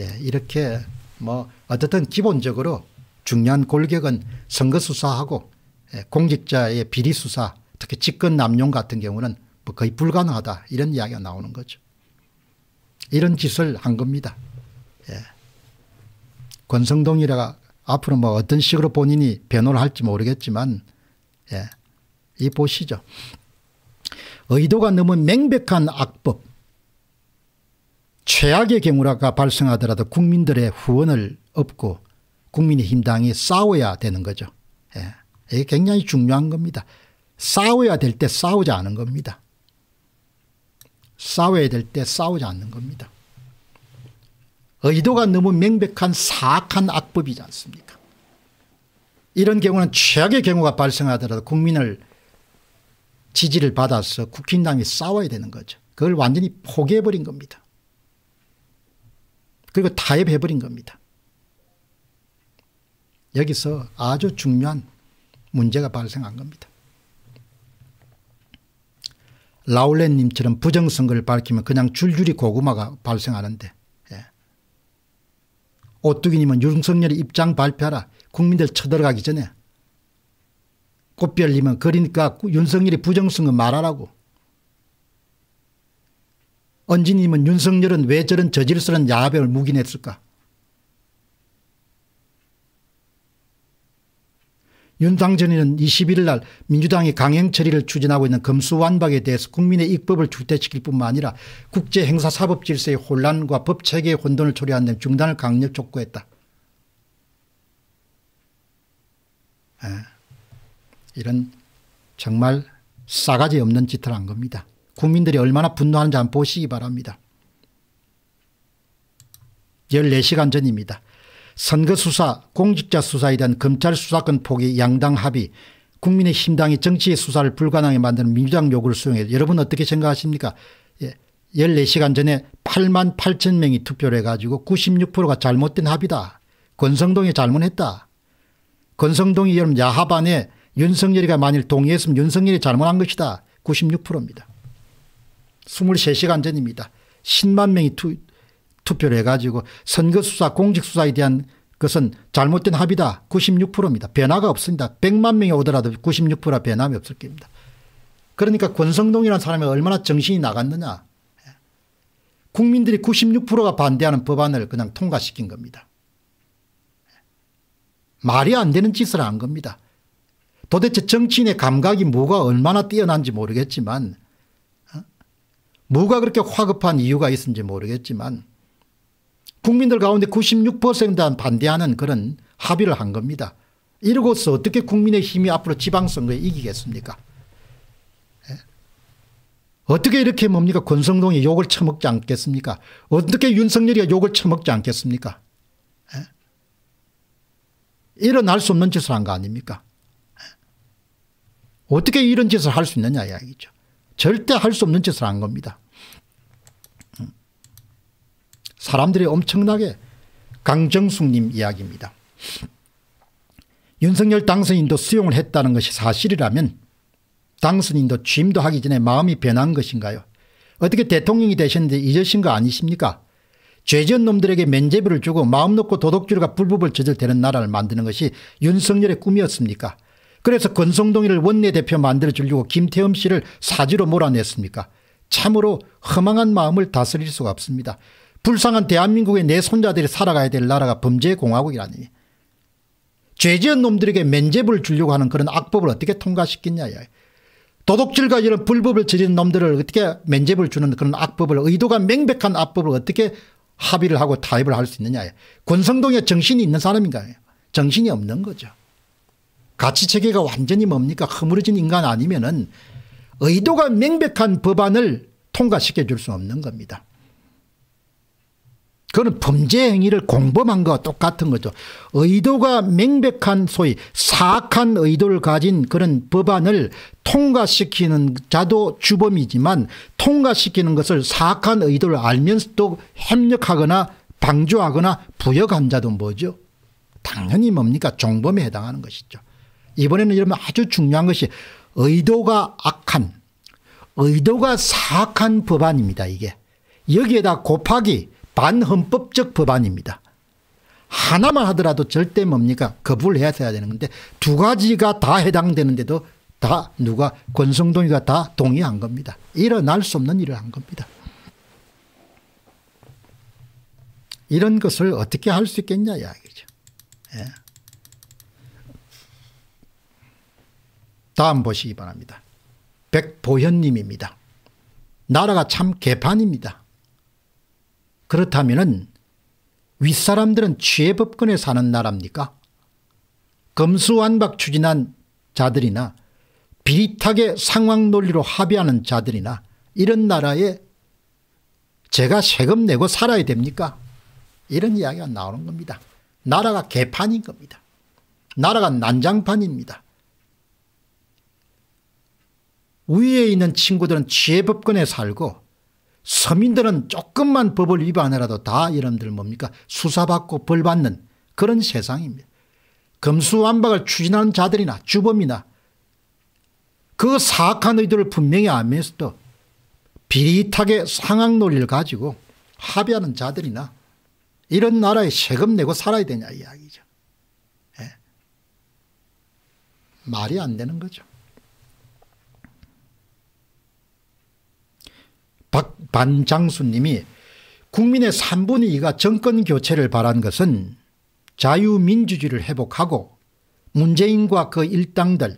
예, 이렇게 뭐 어쨌든 기본적으로 중요한 골격은 선거 수사하고 예, 공직자의 비리 수사 특히 직권 남용 같은 경우는 뭐 거의 불가능하다 이런 이야기가 나오는 거죠. 이런 짓을 한 겁니다. 예. 권성동이라가 앞으로 뭐 어떤 식으로 본인이 변호를 할지 모르겠지만 예. 이 보시죠. 의도가 너무 맹백한 악법 최악의 경우라가 발생하더라도 국민들의 후원을 얻고 국민의힘당이 싸워야 되는 거죠. 예. 이게 굉장히 중요한 겁니다. 싸워야 될 때 싸우지 않은 겁니다. 싸워야 될 때 싸우지 않는 겁니다. 의도가 너무 명백한 사악한 악법이지 않습니까? 이런 경우는 최악의 경우가 발생하더라도 국민을 지지를 받아서 국힘당이 싸워야 되는 거죠. 그걸 완전히 포기해버린 겁니다. 그리고 타협해버린 겁니다. 여기서 아주 중요한 문제가 발생한 겁니다. 라울렛님처럼 부정선거를 밝히면 그냥 줄줄이 고구마가 발생하는데 예. 오뚜기님은 윤석열의 입장 발표하라 국민들 쳐들어가기 전에 꽃별님은 그러니까 윤석열이 부정선거 말하라고 언지님은 윤석열은 왜 저런 저질스러운 야합을 묵인했을까 윤당전인은 21일 날 민주당이 강행 처리를 추진하고 있는 검수완박에 대해서 국민의 입법을 주대시킬 뿐만 아니라 국제 행사 사법 질서의 혼란과 법 체계의 혼돈을 초래한 데 중단을 강력 촉구했다. 에, 이런 정말 싸가지 없는 짓을 한 겁니다. 국민들이 얼마나 분노하는지 한 번 보시기 바랍니다. 14시간 전입니다. 선거 수사 공직자 수사에 대한 검찰 수사권 포기 양당 합의 국민의힘당이 정치의 수사를 불가능하게 만드는 민주당 요구를 수용해 여러분 어떻게 생각하십니까 예, 14시간 전에 8만 8천 명이 투표를 해가지고 96%가 잘못된 합의다. 권성동이 잘못했다. 권성동이 여러분 야합안에 윤석열이가 만일 동의했으면 윤석열이 잘못한 것이다. 96%입니다. 23시간 전입니다. 10만 명이 투, 투표를 해가지고 선거수사 공직수사에 대한 것은 잘못된 합의다 96%입니다. 변화가 없습니다. 100만 명이 오더라도 96%라 변함이 없을 겁니다. 그러니까 권성동이라는 사람이 얼마나 정신이 나갔느냐. 국민들이 96%가 반대하는 법안을 그냥 통과시킨 겁니다. 말이 안 되는 짓을 한 겁니다. 도대체 정치인의 감각이 뭐가 얼마나 뛰어난지 모르겠지만 어? 뭐가 그렇게 화급한 이유가 있는지 모르겠지만 국민들 가운데 96%는 반대하는 그런 합의를 한 겁니다. 이러고서 어떻게 국민의 힘이 앞으로 지방선거에 이기겠습니까? 예? 어떻게 이렇게 뭡니까 권성동이 욕을 처먹지 않겠습니까? 어떻게 윤석열이가 욕을 처먹지 않겠습니까? 예? 일어날 수 없는 짓을 한 거 아닙니까? 예? 어떻게 이런 짓을 할 수 있느냐 이야기죠. 절대 할 수 없는 짓을 한 겁니다. 사람들이 엄청나게 강정숙님 이야기입니다. 윤석열 당선인도 수용을 했다는 것이 사실이라면 당선인도 취임도 하기 전에 마음이 변한 것인가요? 어떻게 대통령이 되셨는데 잊으신 거 아니십니까? 죄지은 놈들에게 면죄부를 주고 마음 놓고 도덕질과 불법을 저질되는 나라를 만드는 것이 윤석열의 꿈이었습니까? 그래서 권성동이를 원내대표 만들어주려고 김태흠 씨를 사지로 몰아냈습니까? 참으로 허망한 마음을 다스릴 수가 없습니다. 불쌍한 대한민국의 내 손자들이 살아가야 될 나라가 범죄 공화국이라니. 죄지은 놈들에게 면제부를 주려고 하는 그런 악법을 어떻게 통과시키냐. 도둑질과 이런 불법을 저지른 놈들을 어떻게 면제부를 주는 그런 악법을 의도가 명백한 악법을 어떻게 합의를 하고 타협을 할 수 있느냐. 권성동에 정신이 있는 사람인가. 정신이 없는 거죠. 가치체계가 완전히 뭡니까 허물어진 인간 아니면 은 의도가 명백한 법안을 통과시켜 줄 수 없는 겁니다. 그건 범죄 행위를 공범한 것과 똑같은 거죠. 의도가 명백한 소위 사악한 의도를 가진 그런 법안을 통과시키는 자도 주범이지만 통과시키는 것을 사악한 의도를 알면서도 협력하거나 방조하거나 부역한 자도 뭐죠? 당연히 뭡니까? 종범에 해당하는 것이죠. 이번에는 여러분 아주 중요한 것이 의도가 악한 의도가 사악한 법안입니다. 이게 여기에다 곱하기 반헌법적 법안입니다. 하나만 하더라도 절대 뭡니까 거부를 해야 되는 건데 두 가지가 다 해당되는데도 다 누가 권성동이가 다 동의한 겁니다. 일어날 수 없는 일을 한 겁니다. 이런 것을 어떻게 할 수 있겠냐 이야기죠. 예. 다음 보시기 바랍니다. 백보현님입니다. 나라가 참 개판입니다. 그렇다면 윗사람들은 취해법권에 사는 나라입니까? 검수완박 추진한 자들이나 비릿하게 상황 논리로 합의하는 자들이나 이런 나라에 제가 세금 내고 살아야 됩니까? 이런 이야기가 나오는 겁니다. 나라가 개판인 겁니다. 나라가 난장판입니다. 위에 있는 친구들은 취해법권에 살고 서민들은 조금만 법을 위반해라도 다 여러분들 뭡니까 수사받고 벌받는 그런 세상입니다. 금수완박을 추진하는 자들이나 주범이나 그 사악한 의도를 분명히 알면서도 비릿하게 상황 논리를 가지고 합의하는 자들이나 이런 나라에 세금 내고 살아야 되냐 이야기죠. 예. 말이 안 되는 거죠. 반장수님이 국민의 3분의 2가 정권 교체를 바란 것은 자유민주주의를 회복하고 문재인과 그 일당들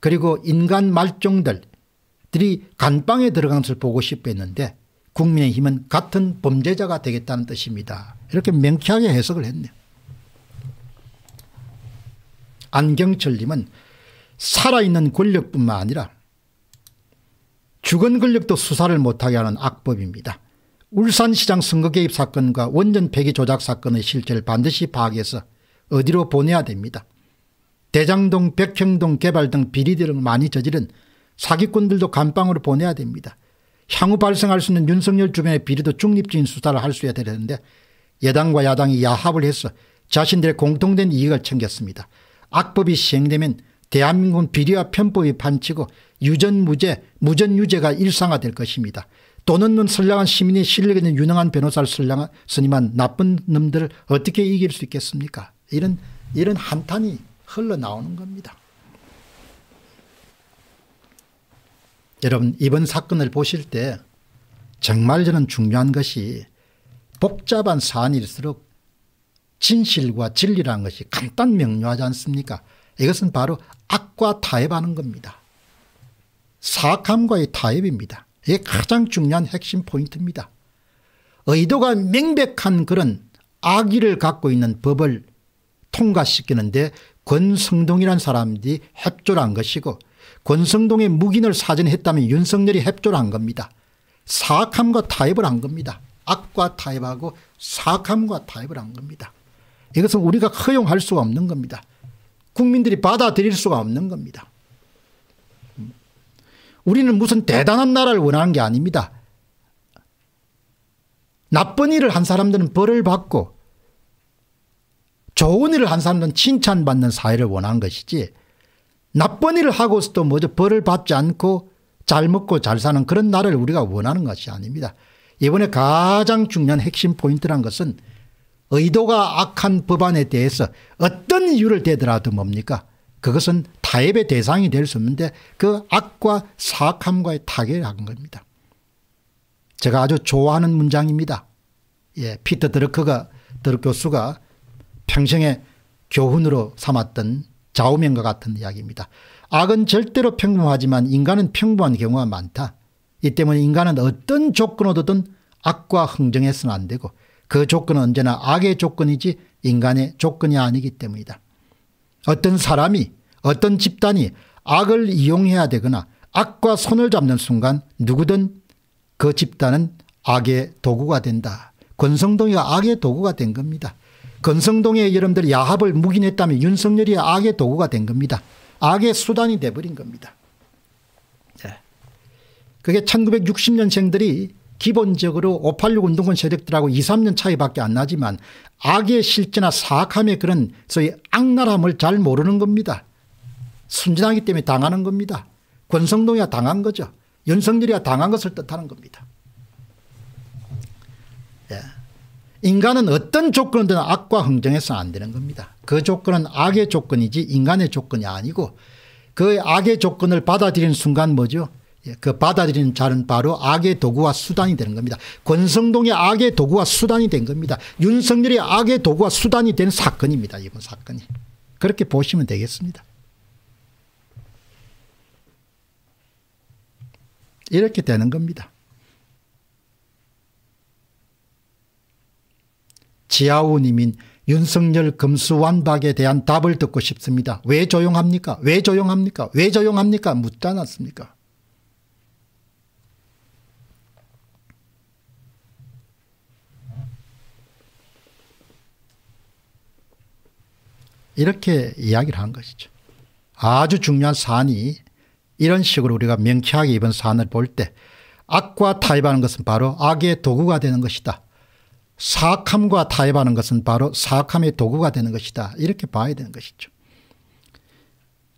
그리고 인간 말종들들이 간방에 들어간 것을 보고 싶어했는데 국민의힘은 같은 범죄자가 되겠다는 뜻입니다. 이렇게 명쾌하게 해석을 했네요. 안경철님은 살아있는 권력뿐만 아니라 주권 권력도 수사를 못하게 하는 악법입니다. 울산시장 선거 개입 사건과 원전 폐기 조작 사건의 실체를 반드시 파악해서 어디로 보내야 됩니다. 대장동 백평동 개발 등 비리 등 많이 저지른 사기꾼들도 감방으로 보내야 됩니다. 향후 발생할 수 있는 윤석열 주변의 비리도 중립적인 수사를 할수야 되는데 여당과 야당이 야합을 해서 자신들의 공통된 이익을 챙겼습니다. 악법이 시행되면 대한민국 비리와 편법이 반치고 유전무죄 무전유죄가 일상화될 것입니다. 돈 없는 선량한 시민이 실력 있는 유능한 변호사를 선량한 스님한 나쁜 놈들을 어떻게 이길 수 있겠습니까 이런 이런 한탄이 흘러나오는 겁니다. 여러분 이번 사건을 보실 때 정말 저는 중요한 것이 복잡한 사안일수록 진실과 진리라는 것이 간단 명료하지 않습니까 이것은 바로 악과 타협하는 겁니다. 사악함과의 타협입니다. 이게 가장 중요한 핵심 포인트입니다. 의도가 명백한 그런 악의를 갖고 있는 법을 통과시키는데 권성동이란 사람들이 협조를 한 것이고 권성동의 묵인을 사전했다면 윤석열이 협조를 한 겁니다. 사악함과 타협을 한 겁니다. 악과 타협하고 사악함과 타협을 한 겁니다. 이것은 우리가 허용할 수 없는 겁니다. 국민들이 받아들일 수가 없는 겁니다. 우리는 무슨 대단한 나라를 원하는 게 아닙니다. 나쁜 일을 한 사람들은 벌을 받고 좋은 일을 한 사람들은 칭찬받는 사회를 원하는 것이지 나쁜 일을 하고서도 먼저 벌을 받지 않고 잘 먹고 잘 사는 그런 나라를 우리가 원하는 것이 아닙니다. 이번에 가장 중요한 핵심 포인트란 것은 의도가 악한 법안에 대해서 어떤 이유를 대더라도 뭡니까 그것은 타협의 대상이 될 수 없는데 그 악과 사악함과의 타결을 한 겁니다. 제가 아주 좋아하는 문장입니다. 예, 피터 드러크가 드럭 교수가 평생에 교훈으로 삼았던 좌우명과 같은 이야기입니다. 악은 절대로 평범하지만 인간은 평범한 경우가 많다. 이 때문에 인간은 어떤 조건 얻든 악과 흥정해서는 안 되고 그 조건은 언제나 악의 조건이지 인간의 조건이 아니기 때문이다. 어떤 사람이 어떤 집단이 악을 이용해야 되거나 악과 손을 잡는 순간 누구든 그 집단은 악의 도구가 된다. 권성동이가 악의 도구가 된 겁니다. 권성동의 여러분들 야합을 묵인했다면 윤석열이 악의 도구가 된 겁니다. 악의 수단이 돼버린 겁니다. 그게 1960년생들이 기본적으로 586 운동권 세력들하고 2, 3년 차이밖에 안 나지만 악의 실제나 사악함의 그런 소위 악랄함을 잘 모르는 겁니다. 순진하기 때문에 당하는 겁니다. 권성동이야 당한 거죠. 연성열이야 당한 것을 뜻하는 겁니다. 예. 인간은 어떤 조건든 악과 흥정해서 는안 되는 겁니다. 그 조건은 악의 조건이지 인간의 조건이 아니고 그 악의 조건을 받아들인 순간 뭐죠? 예, 그 받아들이는 자는 바로 악의 도구와 수단이 되는 겁니다. 권성동의 악의 도구와 수단이 된 겁니다. 윤석열의 악의 도구와 수단이 된 사건입니다. 이번 사건이. 그렇게 보시면 되겠습니다. 이렇게 되는 겁니다. 지하우님인 윤석열 금수완박에 대한 답을 듣고 싶습니다. 왜 조용합니까? 왜 조용합니까? 왜 조용합니까? 묻지 않았습니까? 이렇게 이야기를 한 것이죠. 아주 중요한 사안이 이런 식으로 우리가 명쾌하게 이번 사안을 볼 때 악과 타협하는 것은 바로 악의 도구가 되는 것이다. 사악함과 타협하는 것은 바로 사악함의 도구가 되는 것이다. 이렇게 봐야 되는 것이죠.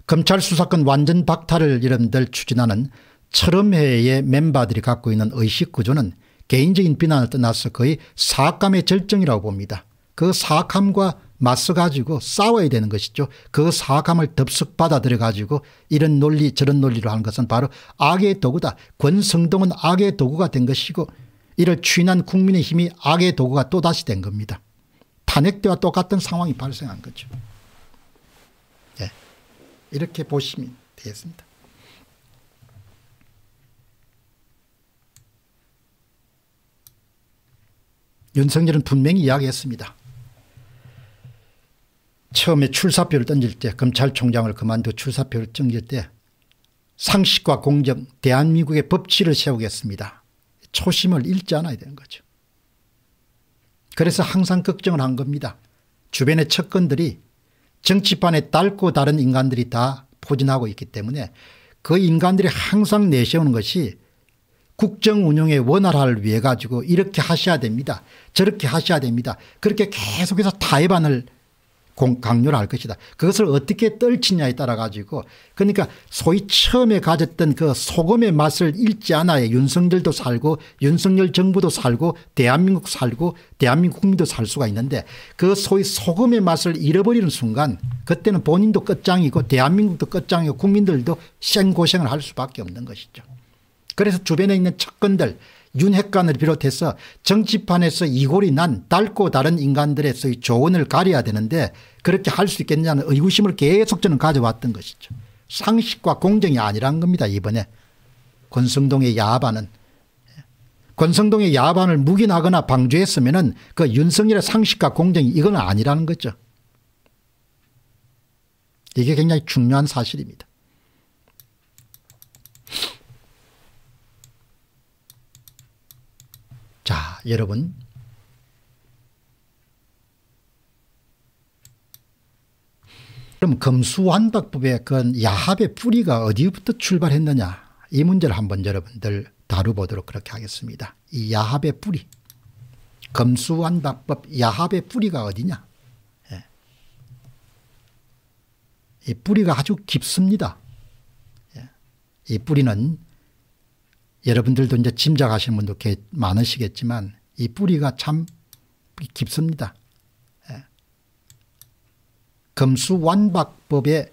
검찰 수사권 완전 박탈을 이름들 추진하는 철음회의 멤버들이 갖고 있는 의식 구조는 개인적인 비난을 떠나서 거의 사악감의 절정이라고 봅니다. 그 사악함과 맞서 가지고 싸워야 되는 것이죠. 그 사감을 덥석 받아들여 가지고 이런 논리 저런 논리로 하는 것은 바로 악의 도구다. 권성동은 악의 도구가 된 것이고 이를 추인한 국민의 힘이 악의 도구가 또다시 된 겁니다. 탄핵 때와 똑같은 상황이 발생한 거죠. 예. 이렇게 보시면 되겠습니다. 윤석열은 분명히 이야기했습니다. 처음에 출사표를 던질 때 검찰총장을 그만두 출사표를 던질 때 상식과 공정 대한민국의 법치를 세우겠습니다. 초심을 잃지 않아야 되는 거죠. 그래서 항상 걱정을 한 겁니다. 주변의 척건들이 정치판에 딸고 다른 인간들이 다 포진하고 있기 때문에 그 인간들이 항상 내세우는 것이 국정운영의 원활화를 위해 가지고 이렇게 하셔야 됩니다. 저렇게 하셔야 됩니다. 그렇게 계속해서 타협안을 공, 강요를 할 것이다. 그것을 어떻게 떨치냐에 따라 가지고 그러니까 소위 처음에 가졌던 그 소금의 맛을 잃지 않아야 윤석열도 살고 윤석열 정부도 살고 대한민국 살고 대한민국 국민도 살 수가 있는데 그 소위 소금의 맛을 잃어버리는 순간 그때는 본인도 끝장이고 대한민국도 끝장이고 국민들도 생고생을 할 수밖에 없는 것이죠. 그래서 주변에 있는 척근들 윤핵관을 비롯해서 정치판에서 이골이 난 닳고 다른 인간들에서의 조언을 가려야 되는데 그렇게 할 수 있겠냐는 의구심을 계속 저는 가져왔던 것이죠. 상식과 공정이 아니란 겁니다 이번에 권성동의 야반은. 권성동의 야반을 묵인하거나 방조했으면 그 윤석열의 상식과 공정이 이건 아니라는 거죠. 이게 굉장히 중요한 사실입니다. 자, 여러분. 그럼 금수완박법의 그 야합의 뿌리가 어디부터 출발했느냐 이 문제를 한번 여러분들 다루보도록 그렇게 하겠습니다. 이 야합의 뿌리 금수완박법 야합의 뿌리가 어디냐 예. 이 뿌리가 아주 깊습니다. 예. 이 뿌리는 여러분들도 이제 짐작하시는 분도 꽤 많으시겠지만 이 뿌리가 참 깊습니다. 예. 금수완박법에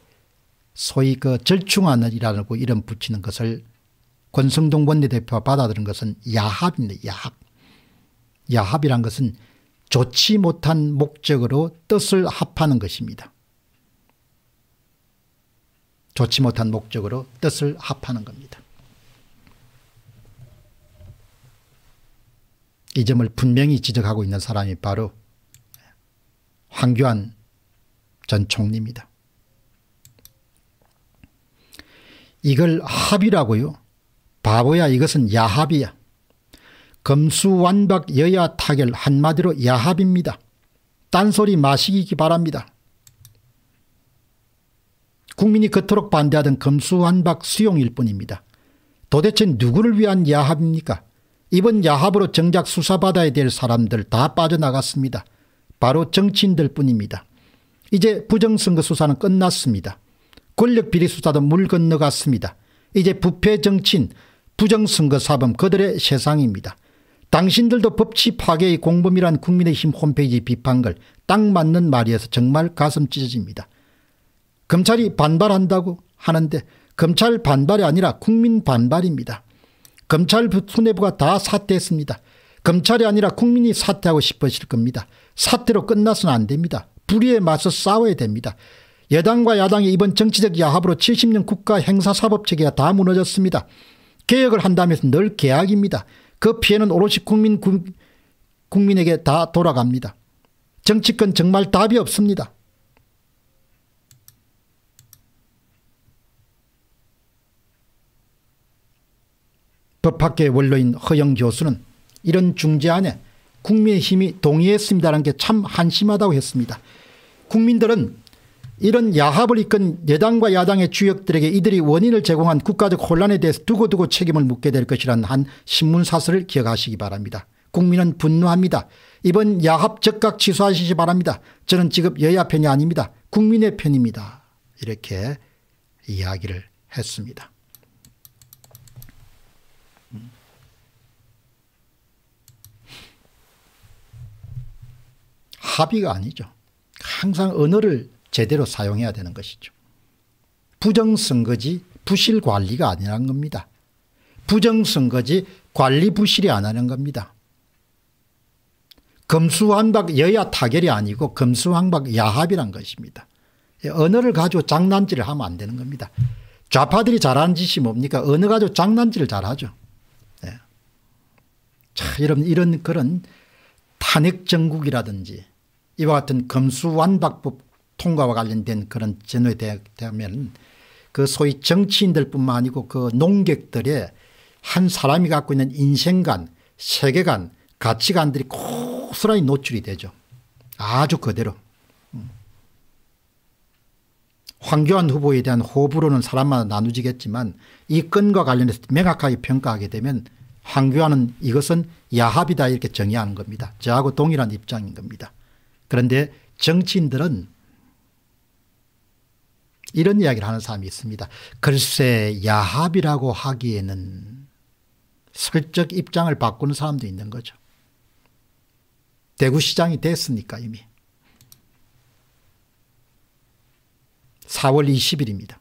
소위 그 절충안이라고 이름 붙이는 것을 권성동 원내대표가 받아들인 것은 야합입니다. 야합. 야합이란 것은 좋지 못한 목적으로 뜻을 합하는 것입니다. 좋지 못한 목적으로 뜻을 합하는 겁니다. 이 점을 분명히 지적하고 있는 사람이 바로 황교안 전 총리입니다. 이걸 합의라고요? 바보야 이것은 야합이야. 검수완박 여야 타결 한마디로 야합입니다. 딴소리 마시기 바랍니다. 국민이 그토록 반대하던 검수완박 수용일 뿐입니다. 도대체 누구를 위한 야합입니까? 이번 야합으로 정작 수사받아야 될 사람들 다 빠져나갔습니다. 바로 정치인들 뿐입니다. 이제 부정선거 수사는 끝났습니다. 권력 비리 수사도 물 건너갔습니다. 이제 부패 정치인, 부정선거 사범 그들의 세상입니다. 당신들도 법치 파괴의 공범이란 국민의힘 홈페이지 비판글 딱 맞는 말이어서 정말 가슴 찢어집니다. 검찰이 반발한다고 하는데 검찰 반발이 아니라 국민 반발입니다. 검찰 수뇌부가 다 사퇴했습니다. 검찰이 아니라 국민이 사퇴하고 싶으실 겁니다. 사퇴로 끝나서는 안 됩니다. 불의에 맞서 싸워야 됩니다. 여당과 야당의 이번 정치적 야합으로 70년 국가 행사 사법 체계가 다 무너졌습니다. 개혁을 한다면서 늘 계약입니다. 그 피해는 오롯이 국민, 국민에게 다 돌아갑니다. 정치권 정말 답이 없습니다. 법학계 원로인 허영 교수는 이런 중재안에 국민의힘이 동의했습니다라는 게 참 한심하다고 했습니다. 국민들은 이런 야합을 이끈 여당과 야당의 주역들에게 이들이 원인을 제공한 국가적 혼란에 대해서 두고두고 책임을 묻게 될 것이라는 한 신문사설을 기억하시기 바랍니다. 국민은 분노합니다. 이번 야합 적각 취소하시기 바랍니다. 저는 지금 여야 편이 아닙니다. 국민의 편입니다. 이렇게 이야기를 했습니다. 합의가 아니죠. 항상 언어를 제대로 사용해야 되는 것이죠. 부정선거지 부실관리가 아니라는 겁니다. 부정선거지 관리 부실이 안 하는 겁니다. 검수완박 여야 타결이 아니고 검수완박 야합이란 것입니다. 예, 언어를 가지고 장난질을 하면 안 되는 겁니다. 좌파들이 잘하는 짓이 뭡니까? 언어 가지고 장난질을 잘하죠. 네. 자, 여러분 이런 그런 탄핵 정국이라든지 이와 같은 검수완박법 통과와 관련된 그런 전후에 대하면 그 소위 정치인들 뿐만 아니고 그 농객들의 한 사람이 갖고 있는 인생관 세계관 가치관들이 고스란히 노출이 되죠. 아주 그대로. 음. 황교안 후보에 대한 호불호는 사람마다 나누지겠지만 이 건과 관련해서 명확하게 평가하게 되면 황교안은 이것은 야합이다 이렇게 정의하는 겁니다. 저하고 동일한 입장인 겁니다. 그런데 정치인들은 이런 이야기를 하는 사람이 있습니다. 글쎄 야합이라고 하기에는 설적 입장을 바꾸는 사람도 있는 거죠. 대구시장이 됐으니까 이미. 4월 20일입니다.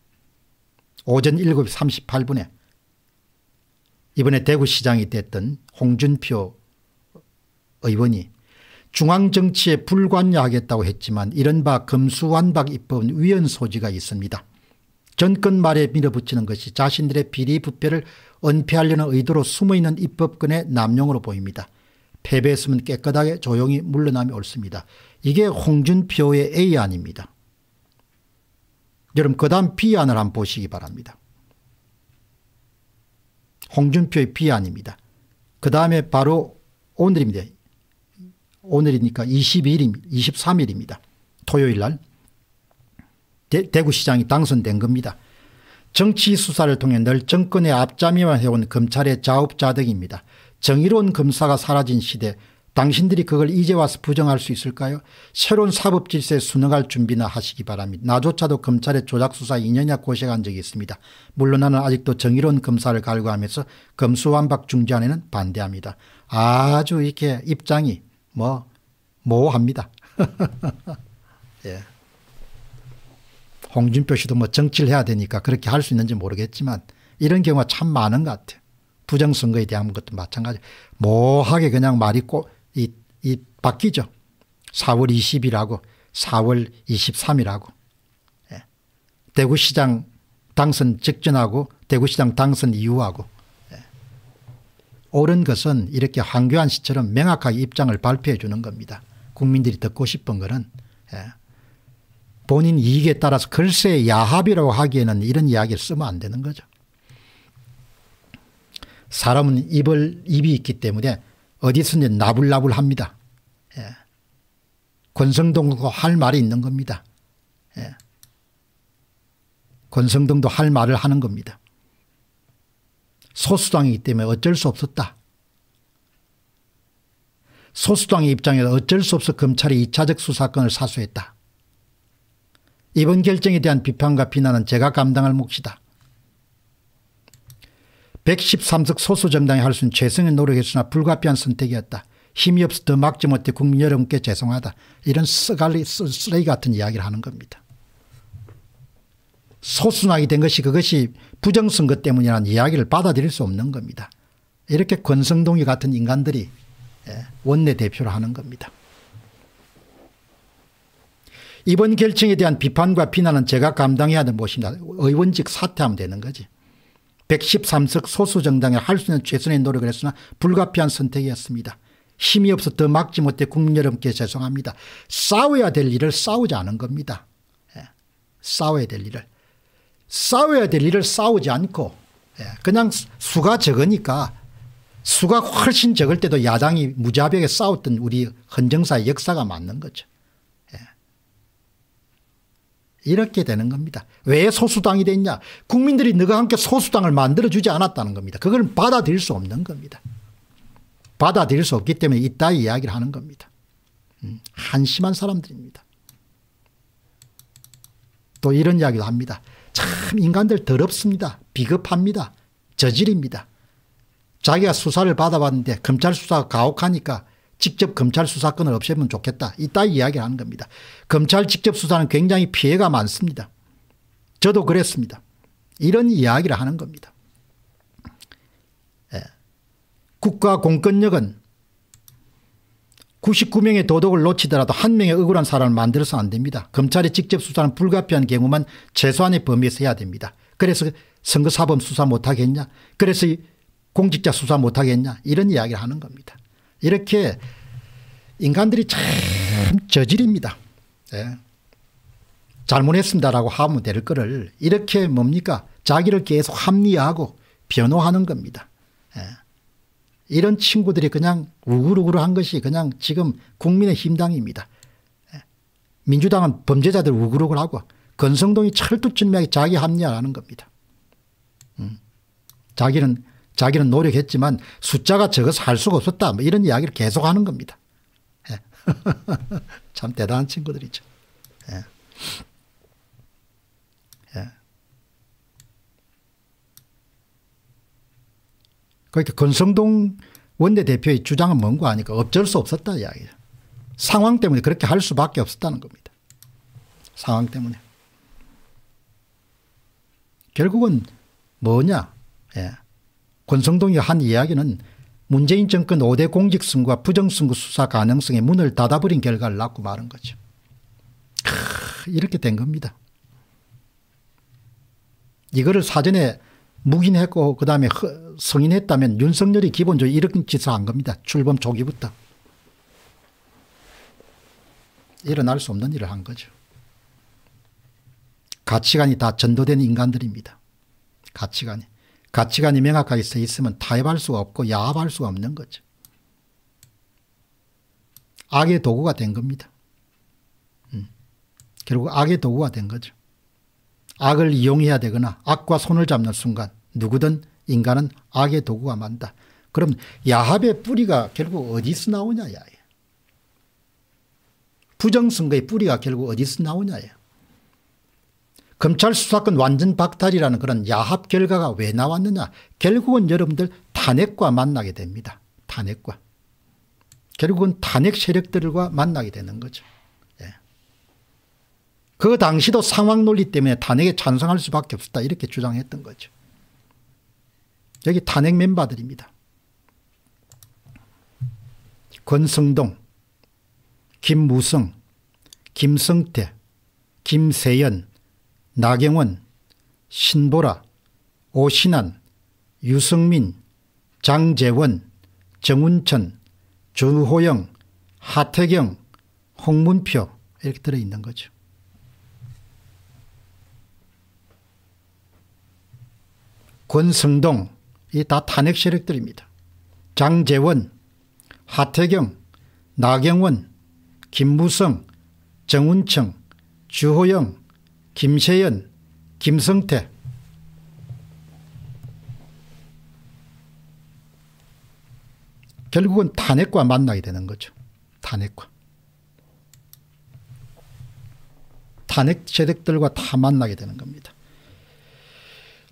오전 7시 38분에 이번에 대구시장이 됐던 홍준표 의원이 중앙정치에 불관여하겠다고 했지만 이른바 금수완박 입법은 위헌 소지가 있습니다. 정권 말에 밀어붙이는 것이 자신들의 비리부패를 은폐하려는 의도로 숨어있는 입법권의 남용으로 보입니다. 패배했으면 깨끗하게 조용히 물러남이 옳습니다. 이게 홍준표의 A안입니다. 여러분 그 다음 B안을 한번 보시기 바랍니다. 홍준표의 B안입니다. 그 다음에 바로 오늘입니다. 오늘이니까 22일입니다. 23일입니다. 토요일 날 대, 구시장이 당선된 겁니다. 정치 수사를 통해 늘 정권의 앞잡이만 해온 검찰의 자업자득입니다. 정의로운 검사가 사라진 시대 당신들이 그걸 이제 와서 부정할 수 있을까요? 새로운 사법 질서에 순응할 준비나 하시기 바랍니다. 나조차도 검찰의 조작 수사 2년이나 고생한 적이 있습니다. 물론 나는 아직도 정의로운 검사를 갈구하면서 검수완박 중재안에는 반대합니다. 아주 이렇게 입장이 뭐 모호합니다. 예. 홍준표 씨도 뭐 정치를 해야 되니까 그렇게 할 수 있는지 모르겠지만 이런 경우가 참 많은 것 같아요. 부정선거에 대한 것도 마찬가지. 모호하게 그냥 말이 꼭, 이, 이 바뀌죠. 4월 20일하고 4월 23일하고. 예. 대구시장 당선 직전하고 대구시장 당선 이후하고 옳은 것은 이렇게 황교안 씨처럼 명확하게 입장을 발표해 주는 겁니다. 국민들이 듣고 싶은 것은 예. 본인 이익에 따라서 글쎄 야합이라고 하기에는 이런 이야기를 쓰면 안 되는 거죠. 사람은 입을 입이 있기 때문에 어디서든 나불나불합니다. 예. 권성동도 할 말이 있는 겁니다. 예. 권성동도 할 말을 하는 겁니다. 소수당이기 때문에 어쩔 수 없었다. 소수당의 입장에서 어쩔 수 없어 검찰이 2차적 수사권을 사수했다. 이번 결정에 대한 비판과 비난은 제가 감당할 몫이다. 113석 소수정당이 할 수 있는 최선의 노력했으나 불가피한 선택이었다. 힘이 없어 더 막지 못해 국민 여러분께 죄송하다. 이런 쓰갈리 쓰레기 같은 이야기를 하는 겁니다. 소순하게 된 것이 그것이 부정선거 때문이라는 이야기를 받아들일 수 없는 겁니다. 이렇게 권성동이 같은 인간들이 예, 원내대표를 하는 겁니다. 이번 결정에 대한 비판과 비난은 제가 감당해야 하는 몫입니다. 의원직 사퇴하면 되는 거지. 113석 소수정당에할 수 있는 최선의 노력을 했으나 불가피한 선택이었습니다. 힘이 없어 더 막지 못해 국민 여러분께 죄송합니다. 싸워야 될 일을 싸우지 않은 겁니다. 예, 싸워야 될 일을. 싸워야 될 일을 싸우지 않고 예, 그냥 수가 적으니까 수가 훨씬 적을 때도 야당이 무자비하게 싸웠던 우리 헌정사의 역사가 맞는 거죠. 예. 이렇게 되는 겁니다. 왜 소수당이 됐냐? 국민들이 너가 함께 소수당을 만들어주지 않았다는 겁니다. 그걸 받아들일 수 없는 겁니다. 받아들일 수 없기 때문에 이따 이야기를 하는 겁니다. 음, 한심한 사람들입니다. 또 이런 이야기도 합니다. 참 인간들 더럽습니다. 비겁합니다. 저질입니다. 자기가 수사를 받아봤는데 검찰 수사가 가혹하니까 직접 검찰 수사권을 없애면 좋겠다. 이따 이야기를 하는 겁니다. 검찰 직접 수사는 굉장히 피해가 많습니다. 저도 그랬습니다. 이런 이야기를 하는 겁니다. 예. 국가 공권력은 99명의 도덕을 놓치더라도 한 명의 억울한 사람을 만들어서 안 됩니다. 검찰이 직접 수사는 불가피한 경우만 최소한의 범위에서 해야 됩니다. 그래서 선거사범 수사 못하겠냐 그래서 공직자 수사 못하겠냐 이런 이야기를 하는 겁니다. 이렇게 인간들이 참 저질입니다. 예. 잘못했습니다라고 하면 될 거를 이렇게 뭡니까 자기를 계속 합리화하고 변호하는 겁니다. 이런 친구들이 그냥 우글우글한 것이 그냥 지금 국민의 힘당입니다. 예. 민주당은 범죄자들 우글우글하고 건성동이 철두철미하게 자기 합리화라는 겁니다. 음. 자기는 자기는 노력했지만 숫자가 적어서 할 수가 없었다. 뭐 이런 이야기를 계속 하는 겁니다. 예. 참 대단한 친구들이죠. 예. 그러니까 권성동 원내대표의 주장은 뭔가 하니까 어쩔 수 없었다 이야기죠. 상황 때문에 그렇게 할 수밖에 없었다는 겁니다. 상황 때문에. 결국은 뭐냐. 예. 권성동이 한 이야기는 문재인 정권 5대 공직선거와 부정선거 수사 가능성의 문을 닫아버린 결과를 낳고 마는 거죠. 크, 이렇게 된 겁니다. 이거를 사전에 묵인했고 그다음에 성인했다면 윤석열이 기본적으로 이렇게 짓을 한 겁니다. 출범 초기부터. 일어날 수 없는 일을 한 거죠. 가치관이 다 전도된 인간들입니다. 가치관이. 가치관이 명확하게 써 있으면 타협할 수가 없고 야합할 수가 없는 거죠. 악의 도구가 된 겁니다. 음. 결국 악의 도구가 된 거죠. 악을 이용해야 되거나 악과 손을 잡는 순간 누구든 인간은 악의 도구가 만다. 그럼 야합의 뿌리가 결국 어디서 나오냐야. 부정선거의 뿌리가 결국 어디서 나오냐야. 검찰 수사권 완전 박탈이라는 그런 야합 결과가 왜 나왔느냐. 결국은 여러분들 탄핵과 만나게 됩니다. 탄핵과. 결국은 탄핵 세력들과 만나게 되는 거죠. 예. 그 당시도 상황 논리 때문에 탄핵에 찬성할 수밖에 없었다 이렇게 주장했던 거죠. 여기 탄핵 멤버들입니다. 권성동, 김무성, 김성태, 김세연, 나경원, 신보라, 오신환, 유승민, 장재원, 정운천, 주호영, 하태경, 홍문표 이렇게 들어있는 거죠. 권성동, 이다 탄핵 세력들입니다. 장재원, 하태경, 나경원, 김무성, 정운청, 주호영, 김세연, 김성태 결국은 탄핵과 만나게 되는 거죠. 탄핵과. 탄핵 세력들과 다 만나게 되는 겁니다.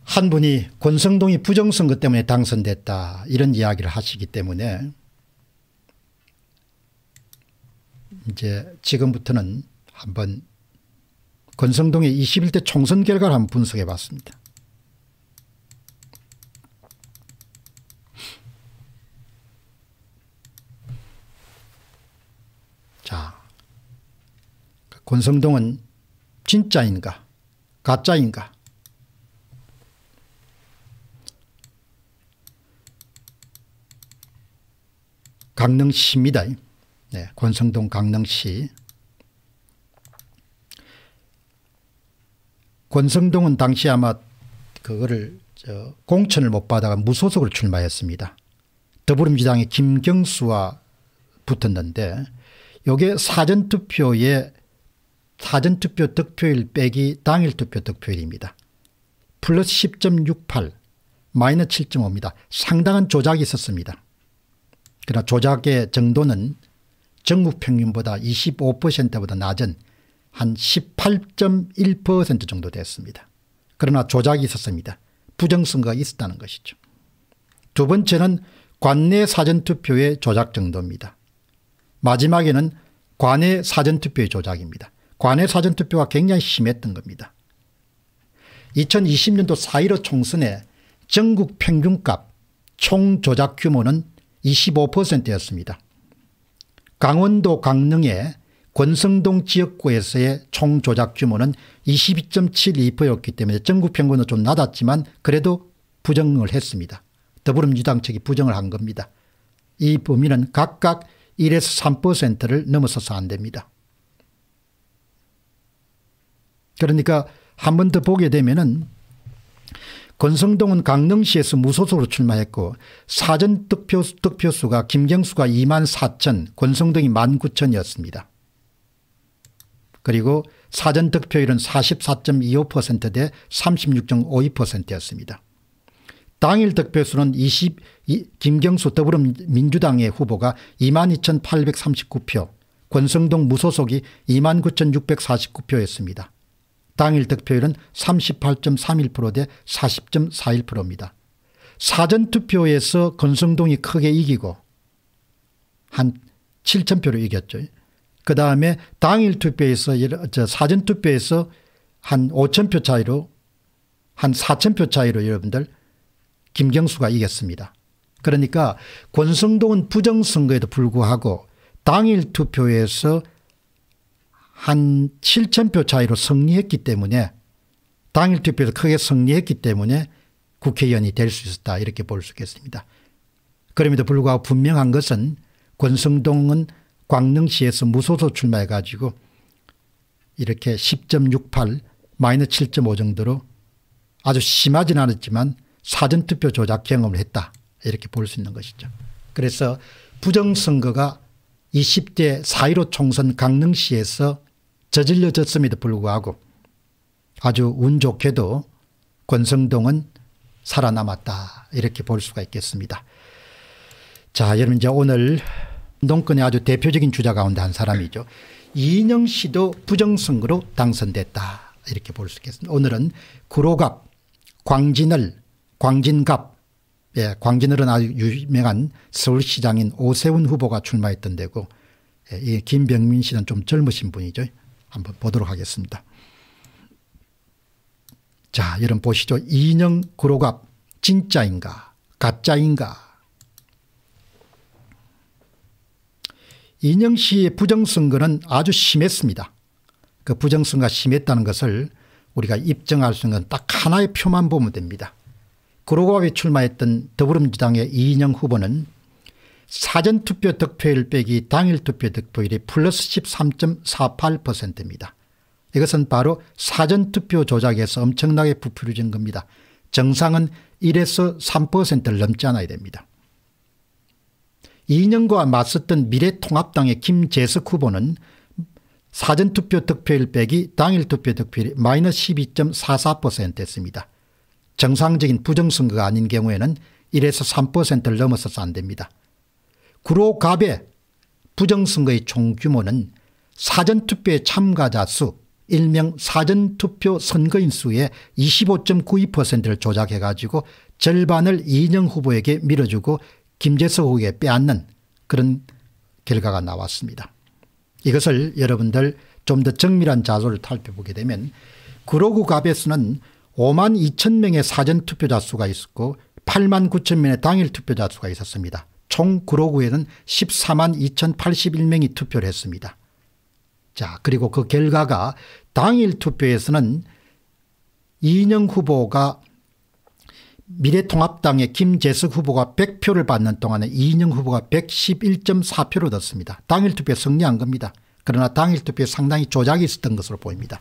한 분이 권성동이 부정선거 때문에 당선됐다 이런 이야기를 하시기 때문에 이제 지금부터는 한번 권성동의 21대 총선 결과를 한번 분석해 봤습니다. 자, 그 권성동은 진짜인가 가짜인가 강릉시입니다. 네, 권성동 강릉시. 권성동은 당시 아마 그거를 공천을 못 받아가 무소속으로 출마했습니다. 더불어민주당의 김경수와 붙었는데 요게 사전투표에 사전투표 득표일 빼기 당일투표 득표일입니다. 플러스 10.68 마이너스 7.5입니다. 상당한 조작이 있었습니다. 그러나 조작의 정도는 전국 평균보다 25%보다 낮은 한 18.1% 정도 됐습니다. 그러나 조작이 있었습니다. 부정선거가 있었다는 것이죠. 두 번째는 관내 사전투표의 조작 정도입니다. 마지막에는 관내 사전투표의 조작입니다. 관내 사전투표가 굉장히 심했던 겁니다. 2020년도 4.15 총선에 전국 평균값 총조작 규모는 25%였습니다. 강원도 강릉의 권성동 지역구에서의 총 조작 규모는 22.72%였기 때문에 전국 평균은 좀 낮았지만 그래도 부정을 했습니다. 더불어민주당 측이 부정을 한 겁니다. 이 범위는 각각 1에서 3%를 넘어서서 안 됩니다. 그러니까 한 번 더 보게 되면은 권성동은 강릉시에서 무소속으로 출마했고 사전 득표, 득표수가 김경수가 2만 4천 권성동이 1만 9천이었습니다. 그리고 사전 득표율은 44.25%대 36.52%였습니다. 당일 득표수는 20, 김경수 더불어민주당의 후보가 22,839표, 권성동 무소속이 29,649표였습니다. 당일 득표율은 38.31%대 40.41%입니다. 사전투표에서 건성동이 크게 이기고 한7 0표로 이겼죠. 그 다음에 당일 투표에서 사전투표에서 한5 0표 차이로 한4 0표 차이로 여러분들 김경수가 이겼습니다. 그러니까 권성동은 부정선거에도 불구하고 당일 투표에서 한7천표 차이로 승리했기 때문에 당일 투표에서 크게 승리했기 때문에 국회의원이 될 수 있었다 이렇게 볼 수 있겠습니다. 그럼에도 불구하고 분명한 것은 권성동은 광릉시에서 무소속 출마해 가지고 이렇게 10.68 마이너스 7.5 정도로 아주 심하진 않았지만 사전투표 조작 경험을 했다 이렇게 볼 수 있는 것이죠. 그래서 부정선거가 20대 4.15 총선 강릉시에서 저질러졌음에도 불구하고 아주 운 좋게도 권성동은 살아남았다 이렇게 볼 수가 있겠습니다. 자 여러분 이제 오늘 운동권의 아주 대표적인 주자 가운데 한 사람이죠. 이인영 씨도 부정선거로 당선됐다 이렇게 볼 수 있겠습니다. 오늘은 구로갑 광진을 광진갑 예, 광진을은 아주 유명한 서울시장인 오세훈 후보가 출마했던 데고 예, 김병민 씨는 좀 젊으신 분이죠. 한번 보도록 하겠습니다. 자, 여러분 보시죠. 인형 구로갑 진짜인가 가짜인가 인영 씨의 부정선거는 아주 심했습니다. 그 부정선거가 심했다는 것을 우리가 입증할 수 있는 건딱 하나의 표만 보면 됩니다. 구로갑에 출마했던 더불어민주당의 이인영 후보는 사전투표 득표율 빼기 당일 투표 득표율이 플러스 13.48%입니다. 이것은 바로 사전투표 조작에서 엄청나게 부풀어진 겁니다. 정상은 1에서 3%를 넘지 않아야 됩니다. 이인과 맞섰던 미래통합당의 김재석 후보는 사전투표 득표율 빼기 당일 투표 득표율이 마이너스 12.44%였습니다. 정상적인 부정선거가 아닌 경우에는 1에서 3%를 넘어서서 안 됩니다. 구로갑의 부정선거의 총규모는 사전투표에 참가자 수 일명 사전투표 선거인 수의 25.92%를 조작해 가지고 절반을 이인영 후보에게 밀어주고 김재석 후보에게 빼앗는 그런 결과가 나왔습니다. 이것을 여러분들 좀 더 정밀한 자료를 살펴보게 되면 구로구 갑에서는 5만 2천 명의 사전투표자 수가 있었고 8만 9천 명의 당일 투표자 수가 있었습니다. 총 구로구에는 14만 2081명이 투표를 했습니다. 자 그리고 그 결과가 당일 투표에서는 이인영 후보가 미래통합당의 김재석 후보가 100표를 받는 동안에 이인영 후보가 111.4표를 얻었습니다. 당일 투표에 승리한 겁니다. 그러나 당일 투표에 상당히 조작이 있었던 것으로 보입니다.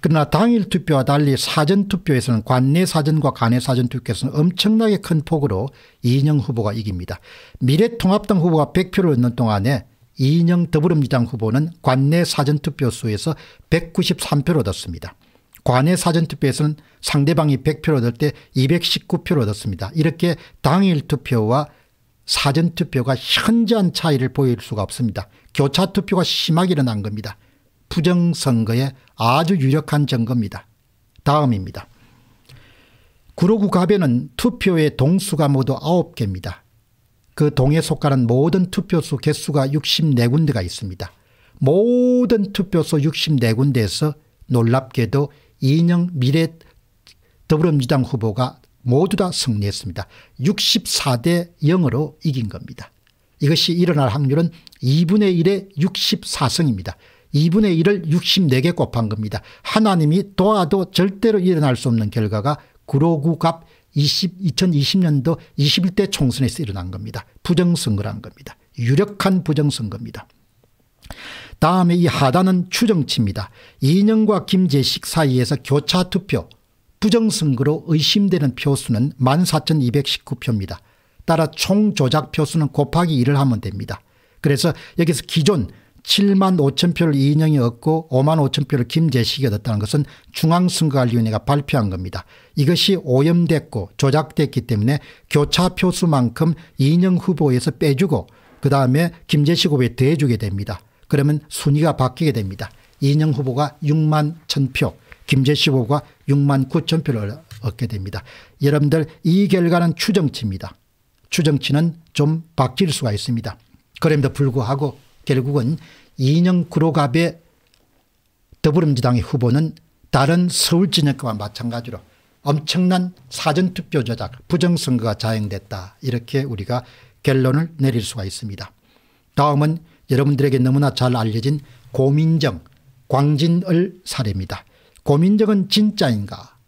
그러나 당일 투표와 달리 사전투표에서는 관내 사전과 간내 사전투표에서는 엄청나게 큰 폭으로 이인영 후보가 이깁니다. 미래통합당 후보가 100표를 얻는 동안에 이인영 더불어민주당 후보는 관내 사전투표 수에서 193표를 얻었습니다. 관내 사전투표에서는 상대방이 100표를 얻을 때 219표를 얻었습니다. 이렇게 당일 투표와 사전투표가 현저한 차이를 보일 수가 없습니다. 교차투표가 심하게 일어난 겁니다. 부정선거에 아주 유력한 증거입니다. 다음입니다. 구로구 가변은 투표의 동수가 모두 9개입니다. 그 동에 속하는 모든 투표수 개수가 64군데가 있습니다. 모든 투표소 64군데에서 놀랍게도 이인영 미래 더불어민주당 후보가 모두 다 승리했습니다. 64대 0으로 이긴 겁니다. 이것이 일어날 확률은 2분의 1의 64승입니다. 2분의 1을 64개 곱한 겁니다. 하나님이 도와도 절대로 일어날 수 없는 결과가 구로구갑 20, 2020년도 21대 총선에서 일어난 겁니다. 부정선거란 겁니다. 유력한 부정선거입니다. 다음에 이 하단은 추정치입니다. 이인영과 김재식 사이에서 교차투표 부정선거로 의심되는 표수는 14,219표입니다. 따라 총조작 표수는 곱하기 2를 하면 됩니다. 그래서 여기서 기존 7만 5천 표를 이인영이 얻고 5만 5천 표를 김재식이 얻었다는 것은 중앙선거관리위원회가 발표한 겁니다. 이것이 오염됐고 조작됐기 때문에 교차 표수만큼 이인영 후보에서 빼주고 그다음에 김재식 후보에 대해주게 됩니다. 그러면 순위가 바뀌게 됩니다. 이인영 후보가 6만 1000표 김재식 후보가 6만 9000표를 얻게 됩니다. 여러분들 이 결과는 추정치입니다. 추정치는 좀 바뀔 수가 있습니다. 그럼에도 불구하고 결국은 이인영 구로갑의 더불어민주당의 후보는 다른 서울 진영과 마찬가지로 엄청난 사전투표 조작 부정선거가 자행됐다 이렇게 우리가 결론을 내릴 수가 있습니다. 다음은 여러분들에게 너무나 잘 알려진 고민정 광진을 사례입니다. 고민정은 진짜인가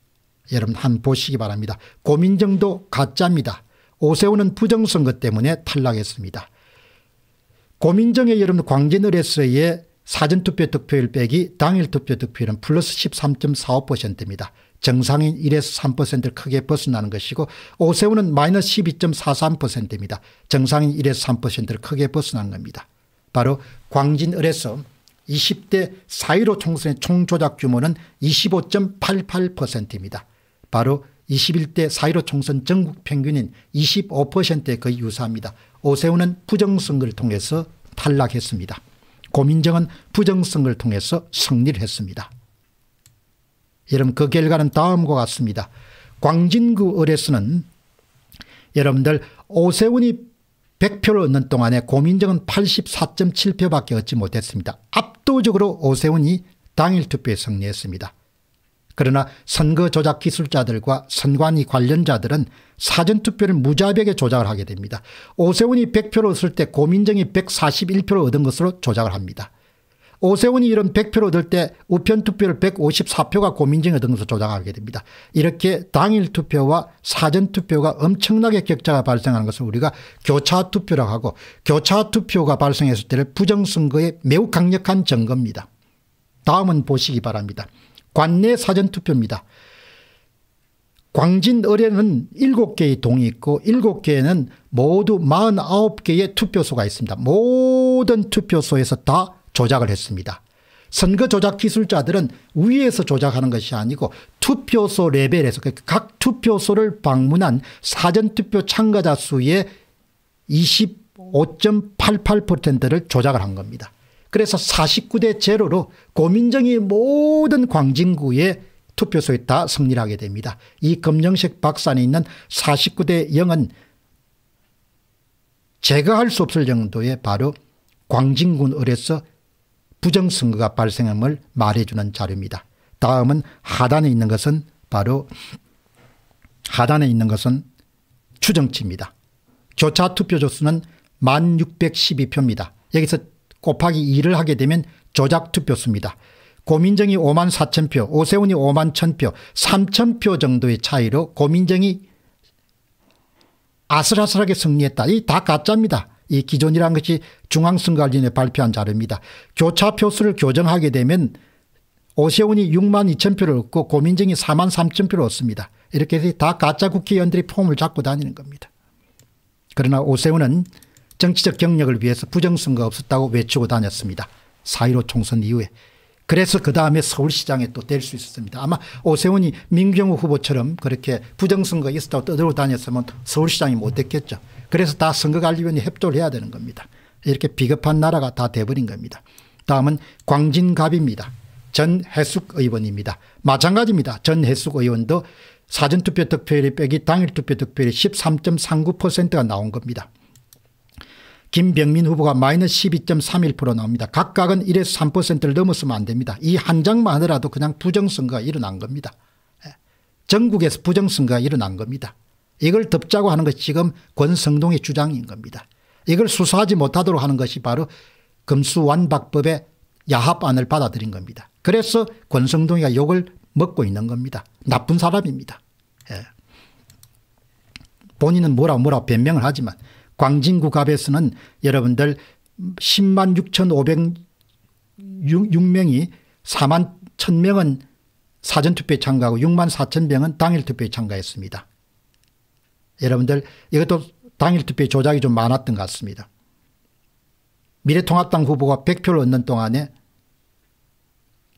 여러분 한 보시기 바랍니다. 고민정도 가짜입니다. 오세훈은 부정선거 때문에 탈락했습니다. 고민정의 여러분 광진을에서의 사전투표 득표율 빼기 당일 투표 득표율은 플러스 13.45%입니다. 정상인 1에서 3%를 크게 벗어나는 것이고 오세훈은 마이너스 12.43%입니다. 정상인 1에서 3%를 크게 벗어난 겁니다. 바로 광진을에서 20대 4.15 총선의 총조작 규모는 25.88%입니다. 바로 21대 4.15 총선 전국 평균인 25%에 거의 유사합니다. 오세훈은 부정선거를 통해서 탈락했습니다. 고민정은 부정선거를 통해서 승리를 했습니다. 여러분 그 결과는 다음과 같습니다. 광진구 의뢰서는 여러분들 오세훈이 100표를 얻는 동안에 고민정은 84.7표밖에 얻지 못했습니다. 압도적으로 오세훈이 당일 투표에 승리했습니다. 그러나 선거 조작 기술자들과 선관위 관련자들은 사전투표를 무자백에 조작을 하게 됩니다. 오세훈이 100표를 얻을 때 고민정이 141표를 얻은 것으로 조작을 합니다. 오세훈이 이런 100표를 얻을 때 우편투표를 154표가 고민정이 얻은 것으로 조작하게 됩니다. 이렇게 당일 투표와 사전투표가 엄청나게 격차가 발생하는 것을 우리가 교차투표라고 하고 교차투표가 발생했을 때를 부정선거의 매우 강력한 증거입니다. 다음은 보시기 바랍니다. 관내 사전투표입니다. 광진 의뢰는 7개의 동이 있고 7개에는 모두 49개의 투표소가 있습니다. 모든 투표소에서 다 조작을 했습니다. 선거 조작 기술자들은 위에서 조작하는 것이 아니고 투표소 레벨에서 각 투표소를 방문한 사전투표 참가자 수의 25.88%를 조작을 한 겁니다. 그래서 49대 제로로 고민정이 모든 광진구에 투표소에 다 승리하게 됩니다. 이 검정색 박산에 있는 49대 0은 제거할 수 없을 정도의 바로 광진군 을에서 부정선거가 발생함을 말해주는 자료입니다. 다음은 하단에 있는 것은 바로 하단에 있는 것은 추정치입니다. 교차투표 조수는 1612표입니다. 여기서 곱하기 2를 하게 되면 조작투표수입니다. 고민정이 5만 4천 표, 오세훈이 5만 1천 표, 3천 표 정도의 차이로 고민정이 아슬아슬하게 승리했다. 이다 가짜입니다. 이 기존이라는 것이 중앙선관위원회 발표한 자료입니다. 교차 표수를 교정하게 되면 오세훈이 6만 2천 표를 얻고 고민정이 4만 3천 표를 얻습니다. 이렇게 해서 다 가짜 국회의원들이 폼을 잡고 다니는 겁니다. 그러나 오세훈은 정치적 경력을 위해서 부정선거가 없었다고 외치고 다녔습니다. 4.15 총선 이후에. 그래서 그 다음에 서울시장에 또 될 수 있었습니다. 아마 오세훈이 민경호 후보처럼 그렇게 부정선거 있었다고 떠들고 다녔으면 서울시장이 못 됐겠죠. 그래서 다 선거관리위원회 협조를 해야 되는 겁니다. 이렇게 비겁한 나라가 다 돼버린 겁니다. 다음은 광진갑입니다. 전해숙 의원입니다. 마찬가지입니다. 전해숙 의원도 사전투표 득표율이 빼기 당일 투표 득표율이 13.39%가 나온 겁니다. 김병민 후보가 마이너스 12.31% 나옵니다. 각각은 1에서 3%를 넘었으면 안 됩니다. 이 한 장만 하더라도 그냥 부정선거가 일어난 겁니다. 예. 전국에서 부정선거가 일어난 겁니다. 이걸 덮자고 하는 것이 지금 권성동의 주장인 겁니다. 이걸 수사하지 못하도록 하는 것이 바로 금수완박법의 야합안을 받아들인 겁니다. 그래서 권성동이가 욕을 먹고 있는 겁니다. 나쁜 사람입니다. 예. 본인은 뭐라 뭐라 변명을 하지만 광진구갑에서는 여러분들 10만 6,506명이 4만 1,000명은 사전투표에 참가하고 6만 4,000명은 당일투표에 참가했습니다. 여러분들 이것도 당일투표 조작이 좀 많았던 것 같습니다. 미래통합당 후보가 100표를 얻는 동안에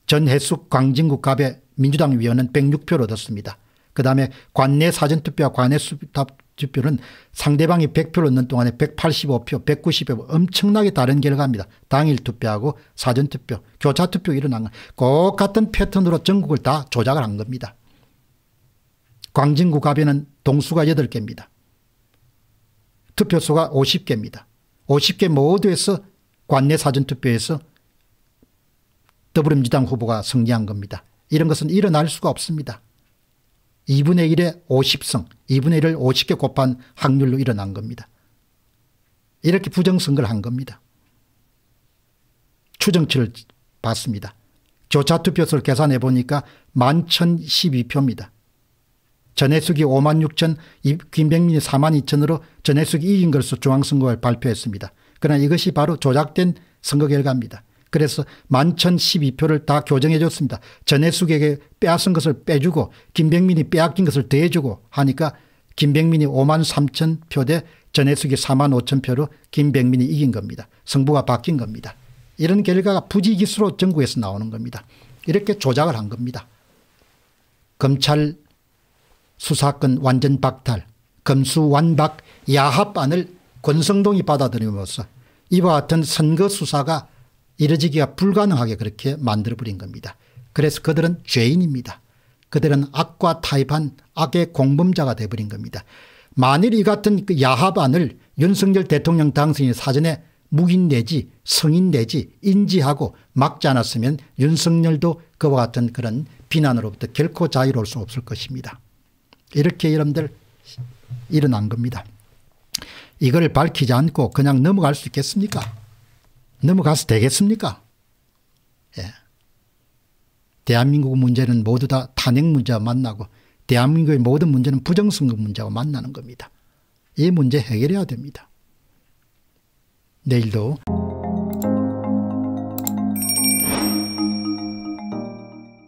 전해숙 광진구갑의 민주당 위원은 106표를 얻었습니다. 그 다음에 관내 사전투표와 관내 수탑 득표는 상대방이 100표를 얻는 동안에 185표, 190표 엄청나게 다른 결과입니다. 당일 투표하고 사전 투표, 교차 투표 일어난 것꼭 같은 패턴으로 전국을 다 조작을 한 겁니다. 광진구 가변은 동수가 8개입니다. 투표수가 50개입니다. 50개 모두에서 관내 사전 투표에서 더불어민주당 후보가 승리한 겁니다. 이런 것은 일어날 수가 없습니다. 2분의 1에 50승, 2분의 1을 50개 곱한 확률로 일어난 겁니다. 이렇게 부정선거를 한 겁니다. 추정치를 봤습니다. 교차투표수를 계산해 보니까 11,012표입니다. 전해숙이 5만 6천, 김백민이 4만 2천으로 전해숙이 이긴 것으로 중앙선거를 발표했습니다. 그러나 이것이 바로 조작된 선거 결과입니다. 그래서 만천 12표를 다 교정해 줬습니다. 전해숙에게 빼앗은 것을 빼주고 김백민이 빼앗긴 것을 대해주고 하니까 김백민이 5만 3천 표 대 전해숙이 4만 5천 표로 김백민이 이긴 겁니다. 성부가 바뀐 겁니다. 이런 결과가 부지기수로 전국에서 나오는 겁니다. 이렇게 조작을 한 겁니다. 검찰 수사권 완전 박탈, 검수완박 야합안을 권성동이 받아들임으로 이와 같은 선거 수사가 이루지기가 불가능하게 그렇게 만들어버린 겁니다. 그래서 그들은 죄인입니다. 그들은 악과 타입한 악의 공범자가 되어버린 겁니다. 만일 이 같은 그 야합안을 윤석열 대통령 당선인 사전에 묵인 내지 성인 내지 인지하고 막지 않았으면 윤석열도 그와 같은 그런 비난으로부터 결코 자유로울 수 없을 것입니다. 이렇게 여러분들 일어난 겁니다. 이걸 밝히지 않고 그냥 넘어갈 수 있겠습니까? 넘어가서 되겠습니까? 예. 대한민국 문제는 모두 다 탄핵 문제와 만나고 대한민국의 모든 문제는 부정선거 문제와 만나는 겁니다. 이 문제 해결해야 됩니다. 내일도